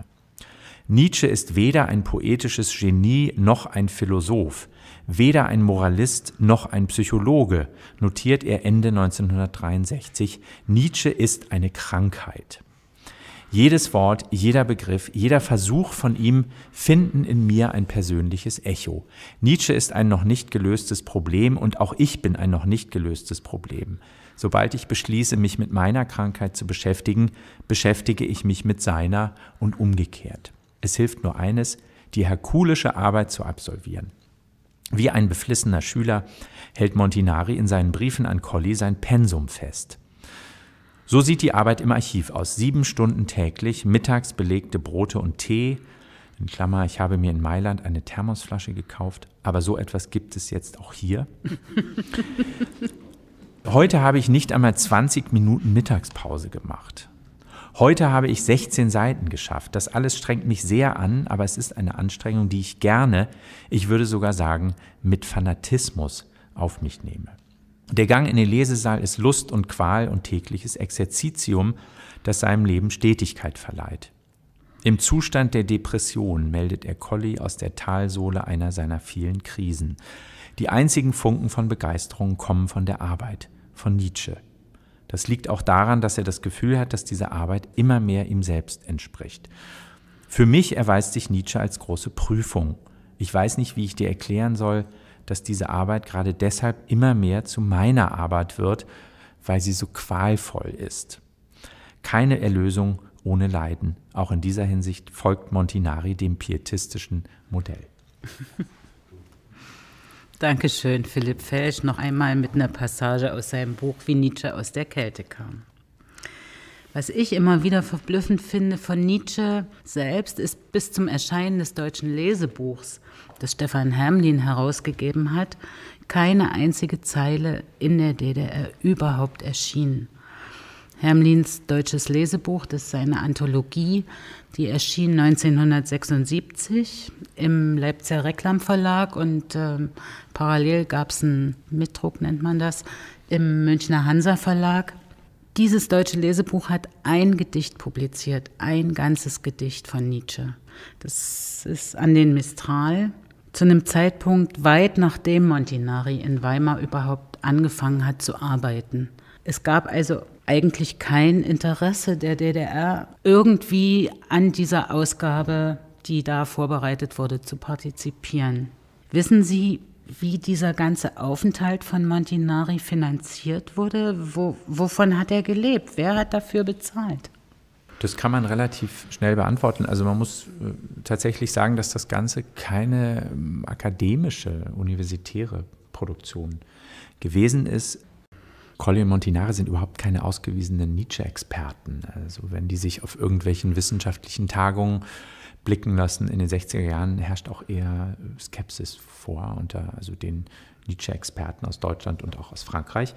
Nietzsche ist weder ein poetisches Genie noch ein Philosoph. Weder ein Moralist noch ein Psychologe, notiert er Ende 1963, Nietzsche ist eine Krankheit. Jedes Wort, jeder Begriff, jeder Versuch von ihm finden in mir ein persönliches Echo. Nietzsche ist ein noch nicht gelöstes Problem und auch ich bin ein noch nicht gelöstes Problem. Sobald ich beschließe, mich mit meiner Krankheit zu beschäftigen, beschäftige ich mich mit seiner und umgekehrt. Es hilft nur eines, die herkulische Arbeit zu absolvieren. Wie ein beflissener Schüler hält Montinari in seinen Briefen an Colli sein Pensum fest. So sieht die Arbeit im Archiv aus. Sieben Stunden täglich, mittags belegte Brote und Tee. In Klammer, ich habe mir in Mailand eine Thermosflasche gekauft, aber so etwas gibt es jetzt auch hier. Heute habe ich nicht einmal 20 Minuten Mittagspause gemacht. Heute habe ich 16 Seiten geschafft. Das alles strengt mich sehr an, aber es ist eine Anstrengung, die ich gerne, ich würde sogar sagen, mit Fanatismus auf mich nehme. Der Gang in den Lesesaal ist Lust und Qual und tägliches Exerzitium, das seinem Leben Stetigkeit verleiht. Im Zustand der Depression meldet er Colli aus der Talsohle einer seiner vielen Krisen. Die einzigen Funken von Begeisterung kommen von der Arbeit, von Nietzsche. Das liegt auch daran, dass er das Gefühl hat, dass diese Arbeit immer mehr ihm selbst entspricht. Für mich erweist sich Nietzsche als große Prüfung. Ich weiß nicht, wie ich dir erklären soll, dass diese Arbeit gerade deshalb immer mehr zu meiner Arbeit wird, weil sie so qualvoll ist. Keine Erlösung ohne Leiden. Auch in dieser Hinsicht folgt Montinari dem pietistischen Modell. Dankeschön, Philipp Felsch, noch einmal mit einer Passage aus seinem Buch, wie Nietzsche aus der Kälte kam. Was ich immer wieder verblüffend finde von Nietzsche selbst, ist bis zum Erscheinen des deutschen Lesebuchs, das Stefan Hermlin herausgegeben hat, keine einzige Zeile in der DDR überhaupt erschienen. Hermlins deutsches Lesebuch, das ist seine Anthologie die erschien 1976 im Leipziger Reklamverlag und äh, parallel gab es einen Mitdruck, nennt man das, im Münchner Hansa Verlag. Dieses deutsche Lesebuch hat ein Gedicht publiziert, ein ganzes Gedicht von Nietzsche. Das ist an den Mistral, zu einem Zeitpunkt weit nachdem Montinari in Weimar überhaupt angefangen hat zu arbeiten. Es gab also eigentlich kein Interesse der DDR, irgendwie an dieser Ausgabe, die da vorbereitet wurde, zu partizipieren. Wissen Sie, wie dieser ganze Aufenthalt von Montinari finanziert wurde? Wo, wovon hat er gelebt? Wer hat dafür bezahlt? Das kann man relativ schnell beantworten. Also man muss äh, tatsächlich sagen, dass das Ganze keine ähm, akademische, universitäre Produktion gewesen ist. Colli und Montinari sind überhaupt keine ausgewiesenen Nietzsche-Experten. Also wenn die sich auf irgendwelchen wissenschaftlichen Tagungen blicken lassen in den 60er Jahren, herrscht auch eher Skepsis vor unter also den Nietzsche-Experten aus Deutschland und auch aus Frankreich.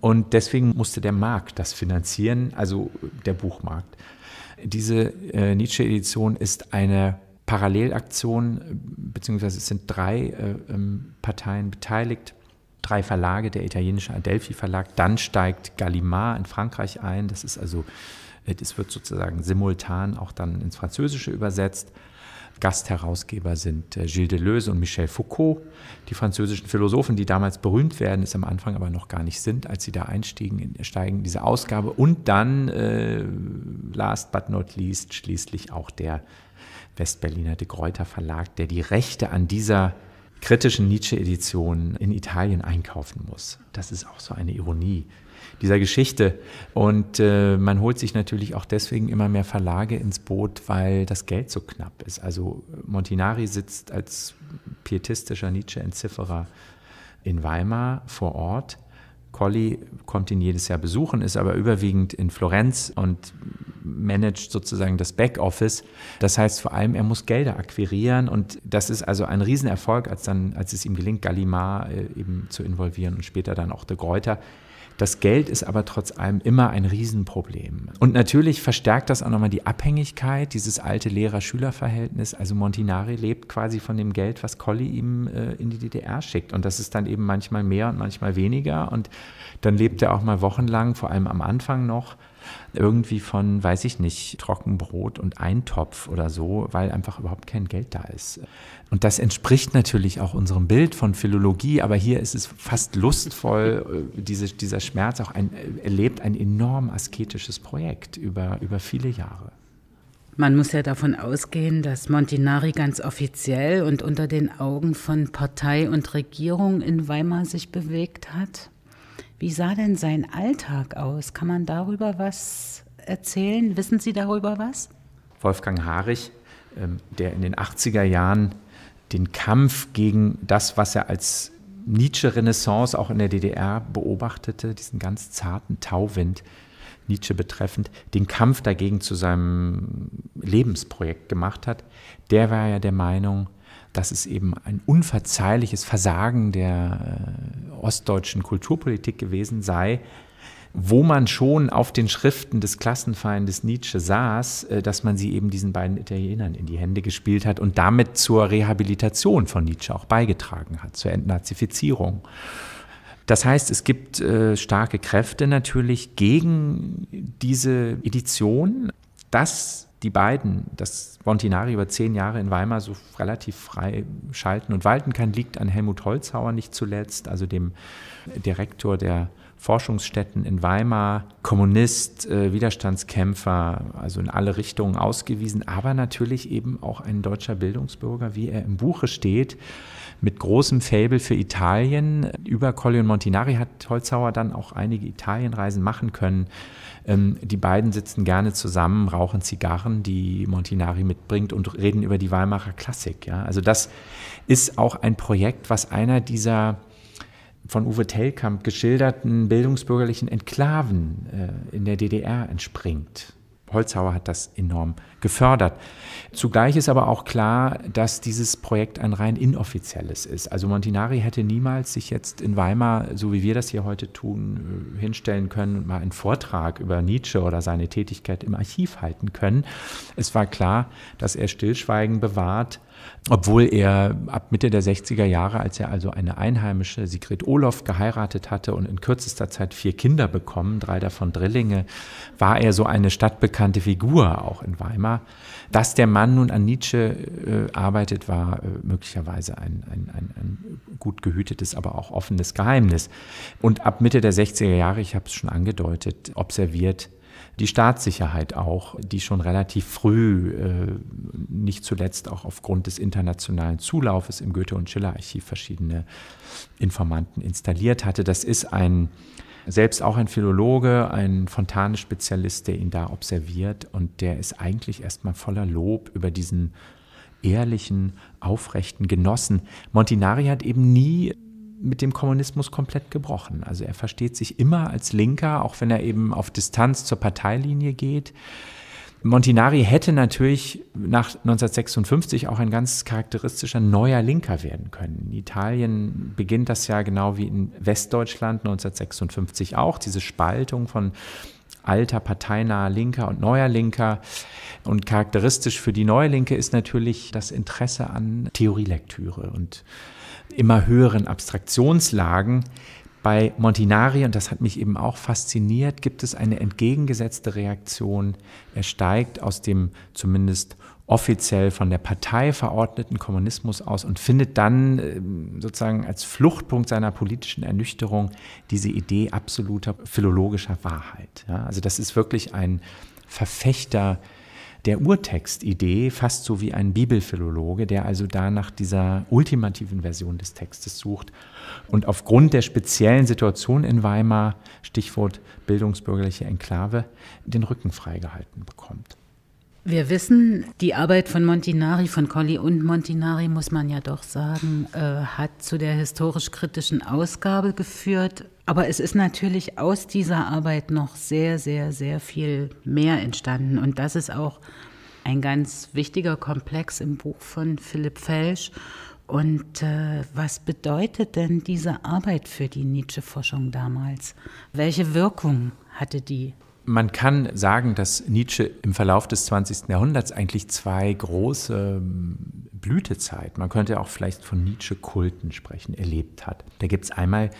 Und deswegen musste der Markt das finanzieren, also der Buchmarkt. Diese äh, Nietzsche-Edition ist eine Parallelaktion, beziehungsweise es sind drei äh, ähm, Parteien beteiligt drei Verlage, der italienische Adelphi Verlag, dann steigt Gallimard in Frankreich ein, das ist also, äh, das wird sozusagen simultan auch dann ins Französische übersetzt. Gastherausgeber sind äh, Gilles Deleuze und Michel Foucault, die französischen Philosophen, die damals berühmt werden, es am Anfang aber noch gar nicht sind, als sie da einsteigen, steigen in diese Ausgabe. Und dann, äh, last but not least, schließlich auch der Westberliner De Gruyter Verlag, der die Rechte an dieser kritische Nietzsche-Edition in Italien einkaufen muss. Das ist auch so eine Ironie dieser Geschichte. Und äh, man holt sich natürlich auch deswegen immer mehr Verlage ins Boot, weil das Geld so knapp ist. Also Montinari sitzt als pietistischer Nietzsche-Entzifferer in Weimar vor Ort Colli kommt ihn jedes Jahr besuchen, ist aber überwiegend in Florenz und managt sozusagen das Backoffice. Das heißt vor allem, er muss Gelder akquirieren und das ist also ein Riesenerfolg, als, dann, als es ihm gelingt, Gallimard äh, eben zu involvieren und später dann auch de Greuter. Das Geld ist aber trotz allem immer ein Riesenproblem. Und natürlich verstärkt das auch nochmal die Abhängigkeit, dieses alte Lehrer-Schüler-Verhältnis. Also Montinari lebt quasi von dem Geld, was Colli ihm äh, in die DDR schickt. Und das ist dann eben manchmal mehr und manchmal weniger. Und dann lebt er auch mal wochenlang, vor allem am Anfang noch, irgendwie von, weiß ich nicht, Trockenbrot und Eintopf oder so, weil einfach überhaupt kein Geld da ist. Und das entspricht natürlich auch unserem Bild von Philologie, aber hier ist es fast lustvoll, äh, diese, dieser Schmerz auch ein, äh, erlebt ein enorm asketisches Projekt über, über viele Jahre. Man muss ja davon ausgehen, dass Montinari ganz offiziell und unter den Augen von Partei und Regierung in Weimar sich bewegt hat. Wie sah denn sein Alltag aus? Kann man darüber was erzählen? Wissen Sie darüber was? Wolfgang Harich, ähm, der in den 80er Jahren den Kampf gegen das, was er als Nietzsche-Renaissance auch in der DDR beobachtete, diesen ganz zarten Tauwind, Nietzsche betreffend, den Kampf dagegen zu seinem Lebensprojekt gemacht hat, der war ja der Meinung, dass es eben ein unverzeihliches Versagen der äh, ostdeutschen Kulturpolitik gewesen sei, wo man schon auf den Schriften des Klassenfeindes Nietzsche saß, äh, dass man sie eben diesen beiden Italienern in die Hände gespielt hat und damit zur Rehabilitation von Nietzsche auch beigetragen hat, zur Entnazifizierung. Das heißt, es gibt äh, starke Kräfte natürlich gegen diese Edition. Das die beiden, dass Montinari über zehn Jahre in Weimar so relativ frei schalten und walten kann, liegt an Helmut Holzhauer nicht zuletzt, also dem Direktor der Forschungsstätten in Weimar, Kommunist, äh, Widerstandskämpfer, also in alle Richtungen ausgewiesen, aber natürlich eben auch ein deutscher Bildungsbürger, wie er im Buche steht, mit großem Fabel für Italien. Über Colli und Montinari hat Holzhauer dann auch einige Italienreisen machen können. Ähm, die beiden sitzen gerne zusammen, rauchen Zigarren, die Montinari mitbringt und reden über die Weimarer Klassik. Ja? Also das ist auch ein Projekt, was einer dieser von Uwe Tellkamp geschilderten bildungsbürgerlichen Enklaven äh, in der DDR entspringt. Holzhauer hat das enorm gefördert. Zugleich ist aber auch klar, dass dieses Projekt ein rein inoffizielles ist. Also Montinari hätte niemals sich jetzt in Weimar, so wie wir das hier heute tun, äh, hinstellen können und mal einen Vortrag über Nietzsche oder seine Tätigkeit im Archiv halten können. Es war klar, dass er Stillschweigen bewahrt obwohl er ab Mitte der 60er Jahre, als er also eine einheimische Sigrid Olof geheiratet hatte und in kürzester Zeit vier Kinder bekommen, drei davon Drillinge, war er so eine stadtbekannte Figur auch in Weimar. Dass der Mann nun an Nietzsche äh, arbeitet, war äh, möglicherweise ein, ein, ein, ein, gut gehütetes, aber auch offenes Geheimnis. Und ab Mitte der 60er Jahre, ich habe es schon angedeutet, observiert die Staatssicherheit auch, die schon relativ früh, äh, nicht zuletzt auch aufgrund des internationalen Zulaufes im Goethe- und Schiller-Archiv verschiedene Informanten installiert hatte. Das ist ein selbst auch ein Philologe, ein Fontane-Spezialist, der ihn da observiert und der ist eigentlich erstmal voller Lob über diesen ehrlichen, aufrechten Genossen. Montinari hat eben nie mit dem Kommunismus komplett gebrochen. Also er versteht sich immer als Linker, auch wenn er eben auf Distanz zur Parteilinie geht. Montinari hätte natürlich nach 1956 auch ein ganz charakteristischer neuer Linker werden können. In Italien beginnt das ja genau wie in Westdeutschland 1956 auch, diese Spaltung von alter parteinaher Linker und neuer Linker. Und charakteristisch für die neue Linke ist natürlich das Interesse an Theorielektüre und immer höheren Abstraktionslagen. Bei Montinari, und das hat mich eben auch fasziniert, gibt es eine entgegengesetzte Reaktion. Er steigt aus dem zumindest offiziell von der Partei verordneten Kommunismus aus und findet dann äh, sozusagen als Fluchtpunkt seiner politischen Ernüchterung diese Idee absoluter philologischer Wahrheit. Ja, also das ist wirklich ein Verfechter der Urtextidee, fast so wie ein Bibelphilologe, der also da nach dieser ultimativen Version des Textes sucht. Und aufgrund der speziellen Situation in Weimar, Stichwort bildungsbürgerliche Enklave, den Rücken freigehalten bekommt. Wir wissen, die Arbeit von Montinari, von Colli und Montinari, muss man ja doch sagen, äh, hat zu der historisch-kritischen Ausgabe geführt. Aber es ist natürlich aus dieser Arbeit noch sehr, sehr, sehr viel mehr entstanden. Und das ist auch ein ganz wichtiger Komplex im Buch von Philipp Felsch. Und äh, was bedeutet denn diese Arbeit für die Nietzsche-Forschung damals? Welche Wirkung hatte die? Man kann sagen, dass Nietzsche im Verlauf des 20. Jahrhunderts eigentlich zwei große hm, Blütezeit, man könnte auch vielleicht von Nietzsche-Kulten sprechen, erlebt hat. Da gibt es einmal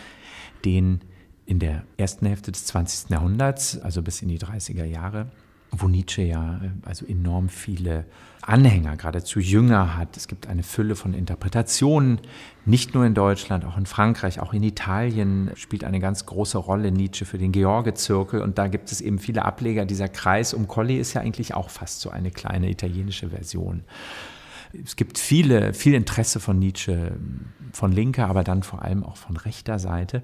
den in der ersten Hälfte des 20. Jahrhunderts, also bis in die 30er Jahre, wo Nietzsche ja äh, also enorm viele Anhänger, geradezu Jünger hat. Es gibt eine Fülle von Interpretationen, nicht nur in Deutschland, auch in Frankreich, auch in Italien spielt eine ganz große Rolle Nietzsche für den George-Zirkel und da gibt es eben viele Ableger. Dieser Kreis um Colli ist ja eigentlich auch fast so eine kleine italienische Version. Es gibt viele, viel Interesse von Nietzsche, von linker, aber dann vor allem auch von rechter Seite.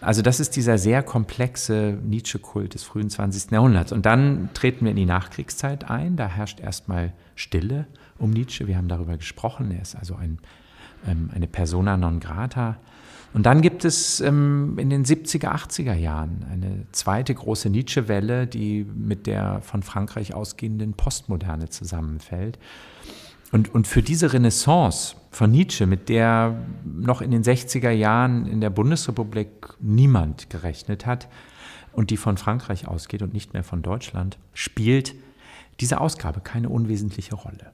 Also das ist dieser sehr komplexe Nietzsche-Kult des frühen 20. Jahrhunderts. Und dann treten wir in die Nachkriegszeit ein. Da herrscht erstmal Stille um Nietzsche. Wir haben darüber gesprochen. Er ist also ein, ähm, eine persona non grata. Und dann gibt es ähm, in den 70er, 80er Jahren eine zweite große Nietzsche-Welle, die mit der von Frankreich ausgehenden Postmoderne zusammenfällt. Und, und für diese Renaissance von Nietzsche, mit der noch in den 60er Jahren in der Bundesrepublik niemand gerechnet hat und die von Frankreich ausgeht und nicht mehr von Deutschland, spielt diese Ausgabe keine unwesentliche Rolle.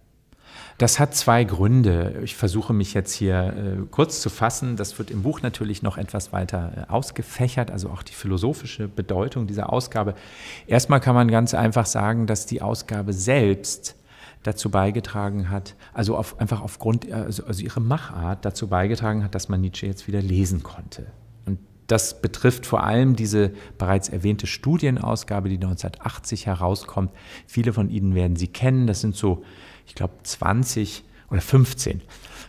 Das hat zwei Gründe. Ich versuche mich jetzt hier äh, kurz zu fassen. Das wird im Buch natürlich noch etwas weiter äh, ausgefächert, also auch die philosophische Bedeutung dieser Ausgabe. Erstmal kann man ganz einfach sagen, dass die Ausgabe selbst dazu beigetragen hat, also auf, einfach aufgrund, äh, also, also ihre Machart dazu beigetragen hat, dass man Nietzsche jetzt wieder lesen konnte. Und das betrifft vor allem diese bereits erwähnte Studienausgabe, die 1980 herauskommt. Viele von Ihnen werden sie kennen. Das sind so, ich glaube, 20 oder 15.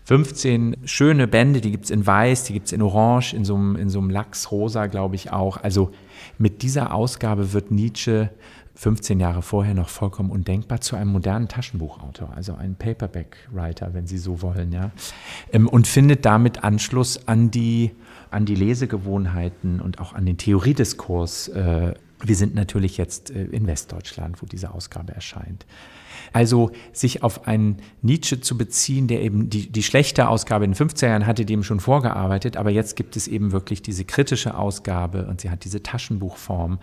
15 schöne Bände, die gibt es in Weiß, die gibt es in Orange, in so einem, in so einem Lachsrosa, glaube ich auch. Also mit dieser Ausgabe wird Nietzsche 15 Jahre vorher noch vollkommen undenkbar, zu einem modernen Taschenbuchautor, also ein Paperback-Writer, wenn Sie so wollen, ja. Ähm, und findet damit Anschluss an die, an die Lesegewohnheiten und auch an den Theoriediskurs. Äh, Wir sind natürlich jetzt äh, in Westdeutschland, wo diese Ausgabe erscheint. Also sich auf einen Nietzsche zu beziehen, der eben die, die schlechte Ausgabe in den 50er Jahren hatte, dem schon vorgearbeitet, aber jetzt gibt es eben wirklich diese kritische Ausgabe und sie hat diese Taschenbuchform.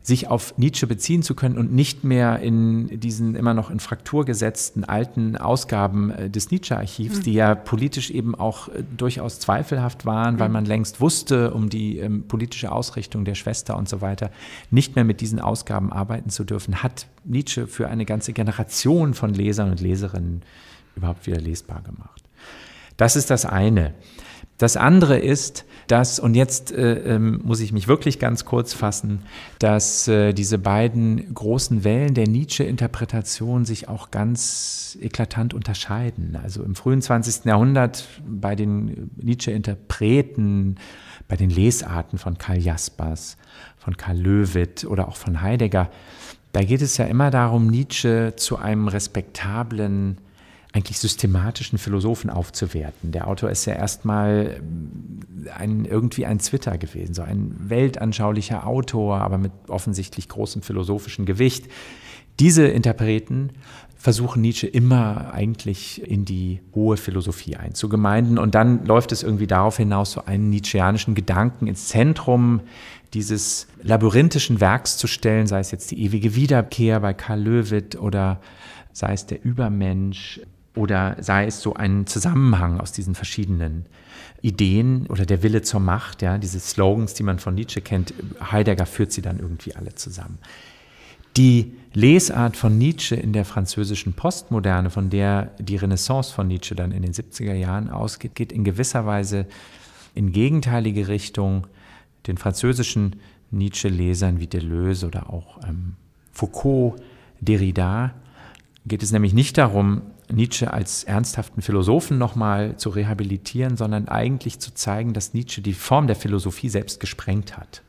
Sich auf Nietzsche beziehen zu können und nicht mehr in diesen immer noch in Fraktur gesetzten alten Ausgaben äh, des Nietzsche-Archivs, mhm. die ja politisch eben auch äh, durchaus zweifelhaft waren, mhm. weil man längst wusste um die ähm, politische Ausrichtung der Schwester und so weiter, nicht mehr mit diesen Ausgaben arbeiten zu dürfen, hat Nietzsche für eine ganze Generation Generationen von Lesern und Leserinnen überhaupt wieder lesbar gemacht. Das ist das eine. Das andere ist, dass, und jetzt äh, ähm, muss ich mich wirklich ganz kurz fassen, dass äh, diese beiden großen Wellen der Nietzsche-Interpretation sich auch ganz eklatant unterscheiden. Also im frühen 20. Jahrhundert bei den Nietzsche-Interpreten, bei den Lesarten von Karl Jaspers, von Karl Löwitt oder auch von Heidegger, da geht es ja immer darum, Nietzsche zu einem respektablen, eigentlich systematischen Philosophen aufzuwerten. Der Autor ist ja erstmal ähm, ein, irgendwie ein Twitter gewesen, so ein weltanschaulicher Autor, aber mit offensichtlich großem philosophischen Gewicht. Diese Interpreten versuchen Nietzsche immer eigentlich in die hohe Philosophie einzugemeinden. Und dann läuft es irgendwie darauf hinaus, so einen nietzscheanischen Gedanken ins Zentrum dieses labyrinthischen Werks zu stellen, sei es jetzt die ewige Wiederkehr bei Karl Löwitt oder sei es der Übermensch oder sei es so ein Zusammenhang aus diesen verschiedenen Ideen oder der Wille zur Macht, ja, diese Slogans, die man von Nietzsche kennt, Heidegger führt sie dann irgendwie alle zusammen die Lesart von Nietzsche in der französischen Postmoderne, von der die Renaissance von Nietzsche dann in den 70er Jahren ausgeht, geht in gewisser Weise in gegenteilige Richtung den französischen Nietzsche-Lesern wie Deleuze oder auch ähm, Foucault, Derrida, geht es nämlich nicht darum, Nietzsche als ernsthaften Philosophen nochmal zu rehabilitieren, sondern eigentlich zu zeigen, dass Nietzsche die Form der Philosophie selbst gesprengt hat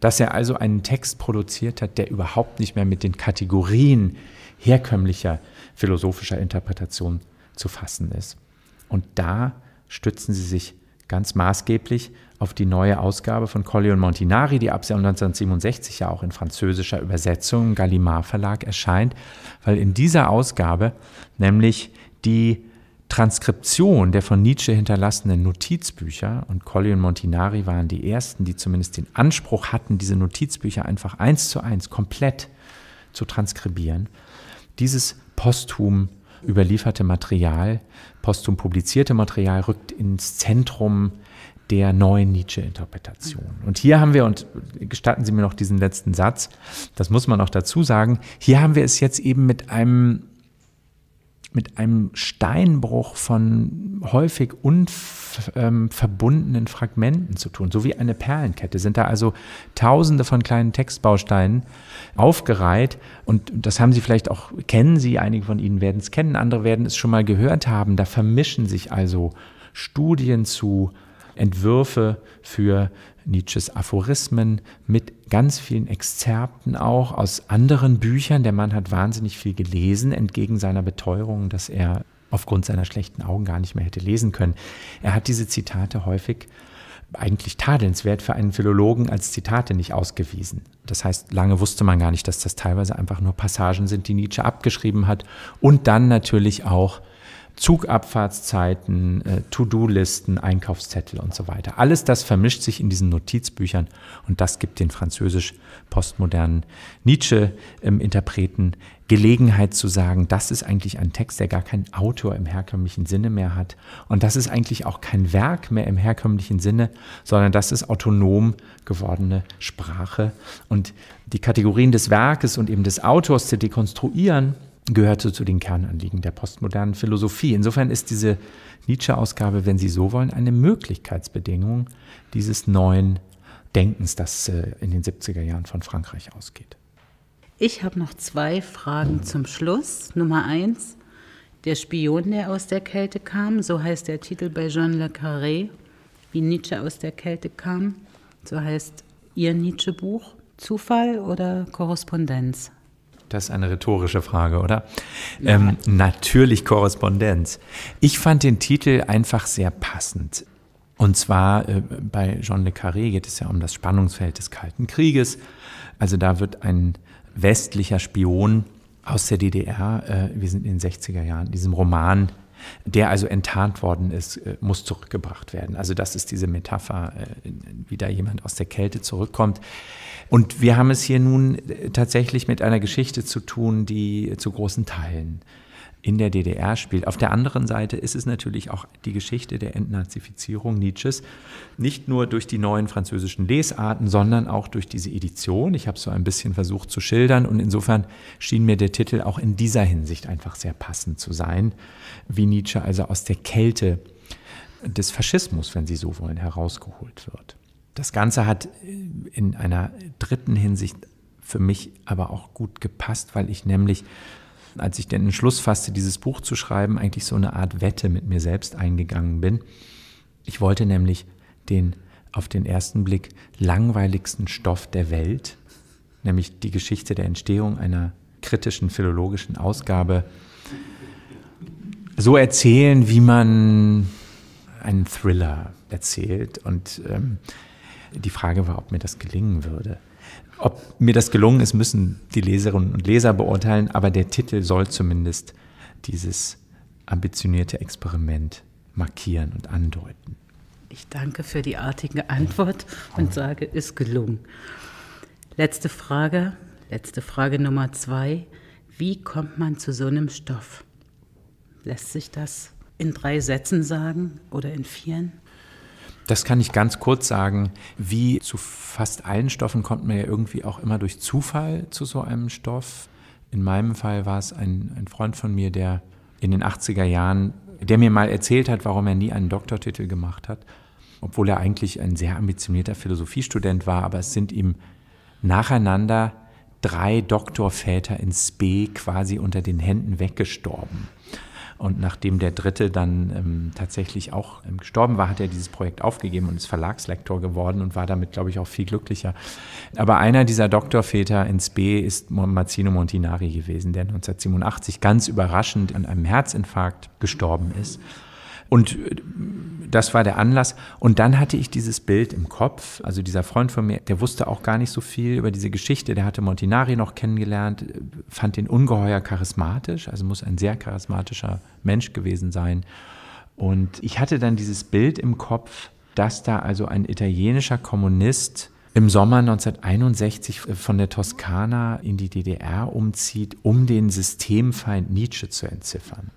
dass er also einen Text produziert hat, der überhaupt nicht mehr mit den Kategorien herkömmlicher philosophischer Interpretation zu fassen ist. Und da stützen sie sich ganz maßgeblich auf die neue Ausgabe von Colli und Montinari, die ab 1967 ja auch in französischer Übersetzung im Gallimard Verlag erscheint, weil in dieser Ausgabe nämlich die Transkription der von Nietzsche hinterlassenen Notizbücher, und Colli und Montinari waren die ersten, die zumindest den Anspruch hatten, diese Notizbücher einfach eins zu eins komplett zu transkribieren, dieses posthum überlieferte Material, posthum publizierte Material rückt ins Zentrum der neuen Nietzsche-Interpretation. Und hier haben wir, und gestatten Sie mir noch diesen letzten Satz, das muss man auch dazu sagen, hier haben wir es jetzt eben mit einem mit einem Steinbruch von häufig unverbundenen ähm, Fragmenten zu tun, so wie eine Perlenkette. Sind da also tausende von kleinen Textbausteinen aufgereiht und das haben Sie vielleicht auch, kennen Sie, einige von Ihnen werden es kennen, andere werden es schon mal gehört haben. Da vermischen sich also Studien zu Entwürfe für Nietzsches Aphorismen mit ganz vielen Exzerpten auch aus anderen Büchern. Der Mann hat wahnsinnig viel gelesen, entgegen seiner Beteuerung, dass er aufgrund seiner schlechten Augen gar nicht mehr hätte lesen können. Er hat diese Zitate häufig eigentlich tadelnswert für einen Philologen als Zitate nicht ausgewiesen. Das heißt, lange wusste man gar nicht, dass das teilweise einfach nur Passagen sind, die Nietzsche abgeschrieben hat und dann natürlich auch Zugabfahrtszeiten, äh, To-Do-Listen, Einkaufszettel und so weiter. Alles das vermischt sich in diesen Notizbüchern und das gibt den französisch postmodernen Nietzsche-Interpreten ähm, Gelegenheit zu sagen, das ist eigentlich ein Text, der gar keinen Autor im herkömmlichen Sinne mehr hat und das ist eigentlich auch kein Werk mehr im herkömmlichen Sinne, sondern das ist autonom gewordene Sprache und die Kategorien des Werkes und eben des Autors zu dekonstruieren, gehörte zu den Kernanliegen der postmodernen Philosophie. Insofern ist diese Nietzsche-Ausgabe, wenn Sie so wollen, eine Möglichkeitsbedingung dieses neuen Denkens, das äh, in den 70er Jahren von Frankreich ausgeht. Ich habe noch zwei Fragen zum Schluss. Nummer eins, der Spion, der aus der Kälte kam, so heißt der Titel bei Jean Le Carré, wie Nietzsche aus der Kälte kam, so heißt Ihr Nietzsche-Buch. Zufall oder Korrespondenz? Das ist eine rhetorische Frage, oder? Ja. Ähm, natürlich Korrespondenz. Ich fand den Titel einfach sehr passend. Und zwar äh, bei Jean Le Carré geht es ja um das Spannungsfeld des Kalten Krieges. Also da wird ein westlicher Spion aus der DDR, äh, wir sind in den 60er Jahren, diesem Roman, der also enttarnt worden ist, äh, muss zurückgebracht werden. Also das ist diese Metapher, äh, wie da jemand aus der Kälte zurückkommt. Und wir haben es hier nun äh, tatsächlich mit einer Geschichte zu tun, die zu großen Teilen in der DDR spielt. Auf der anderen Seite ist es natürlich auch die Geschichte der Entnazifizierung Nietzsches, nicht nur durch die neuen französischen Lesarten, sondern auch durch diese Edition. Ich habe so ein bisschen versucht zu schildern und insofern schien mir der Titel auch in dieser Hinsicht einfach sehr passend zu sein, wie Nietzsche also aus der Kälte des Faschismus, wenn Sie so wollen, herausgeholt wird. Das Ganze hat äh, in einer dritten Hinsicht für mich aber auch gut gepasst, weil ich nämlich, als ich den Entschluss fasste, dieses Buch zu schreiben, eigentlich so eine Art Wette mit mir selbst eingegangen bin. Ich wollte nämlich den auf den ersten Blick langweiligsten Stoff der Welt, nämlich die Geschichte der Entstehung einer kritischen philologischen Ausgabe, so erzählen, wie man einen Thriller erzählt. Und ähm, die Frage war, ob mir das gelingen würde. Ob mir das gelungen ist, müssen die Leserinnen und Leser beurteilen, aber der Titel soll zumindest dieses ambitionierte Experiment markieren und andeuten. Ich danke für die artige Antwort und sage, ist gelungen. Letzte Frage, letzte Frage Nummer zwei. Wie kommt man zu so einem Stoff? Lässt sich das in drei Sätzen sagen oder in vieren? Das kann ich ganz kurz sagen. Wie zu fast allen Stoffen kommt man ja irgendwie auch immer durch Zufall zu so einem Stoff. In meinem Fall war es ein, ein Freund von mir, der in den 80er Jahren, der mir mal erzählt hat, warum er nie einen Doktortitel gemacht hat, obwohl er eigentlich ein sehr ambitionierter Philosophiestudent war, aber es sind ihm nacheinander drei Doktorväter ins B quasi unter den Händen weggestorben. Und nachdem der dritte dann ähm, tatsächlich auch ähm, gestorben war, hat er dieses Projekt aufgegeben und ist Verlagslektor geworden und war damit, glaube ich, auch viel glücklicher. Aber einer dieser Doktorväter ins B ist Mazzino Montinari gewesen, der 1987 ganz überraschend an einem Herzinfarkt gestorben ist. Und äh, das war der Anlass. Und dann hatte ich dieses Bild im Kopf. Also dieser Freund von mir, der wusste auch gar nicht so viel über diese Geschichte. Der hatte Montinari noch kennengelernt, äh, fand den ungeheuer charismatisch, also muss ein sehr charismatischer Mensch gewesen sein. Und ich hatte dann dieses Bild im Kopf, dass da also ein italienischer Kommunist im Sommer 1961 äh, von der Toskana in die DDR umzieht, um den Systemfeind Nietzsche zu entziffern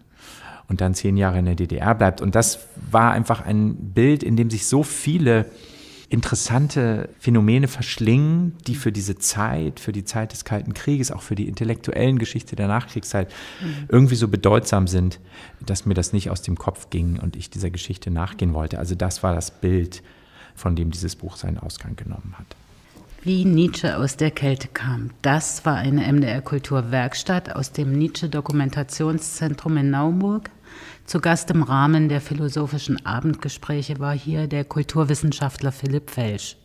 und dann zehn Jahre in der DDR bleibt. Und das war einfach ein Bild, in dem sich so viele interessante Phänomene verschlingen, die für diese Zeit, für die Zeit des Kalten Krieges, auch für die intellektuellen Geschichte der Nachkriegszeit irgendwie so bedeutsam sind, dass mir das nicht aus dem Kopf ging und ich dieser Geschichte nachgehen wollte. Also das war das Bild, von dem dieses Buch seinen Ausgang genommen hat. Wie Nietzsche aus der Kälte kam. Das war eine MDR Kulturwerkstatt aus dem Nietzsche Dokumentationszentrum in Naumburg zu Gast im Rahmen der philosophischen Abendgespräche war hier der Kulturwissenschaftler Philipp Felsch.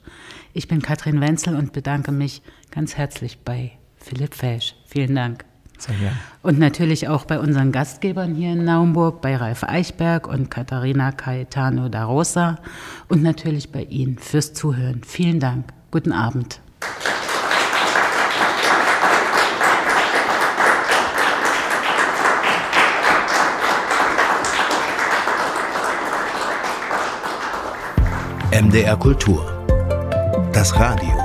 Ich bin Katrin Wenzel und bedanke mich ganz herzlich bei Philipp Felsch. Vielen Dank. Sehr gerne. Und natürlich auch bei unseren Gastgebern hier in Naumburg, bei Ralf Eichberg und Katharina Caetano da Rosa und natürlich bei Ihnen fürs Zuhören. Vielen Dank. Guten Abend. MDR Kultur. Das Radio.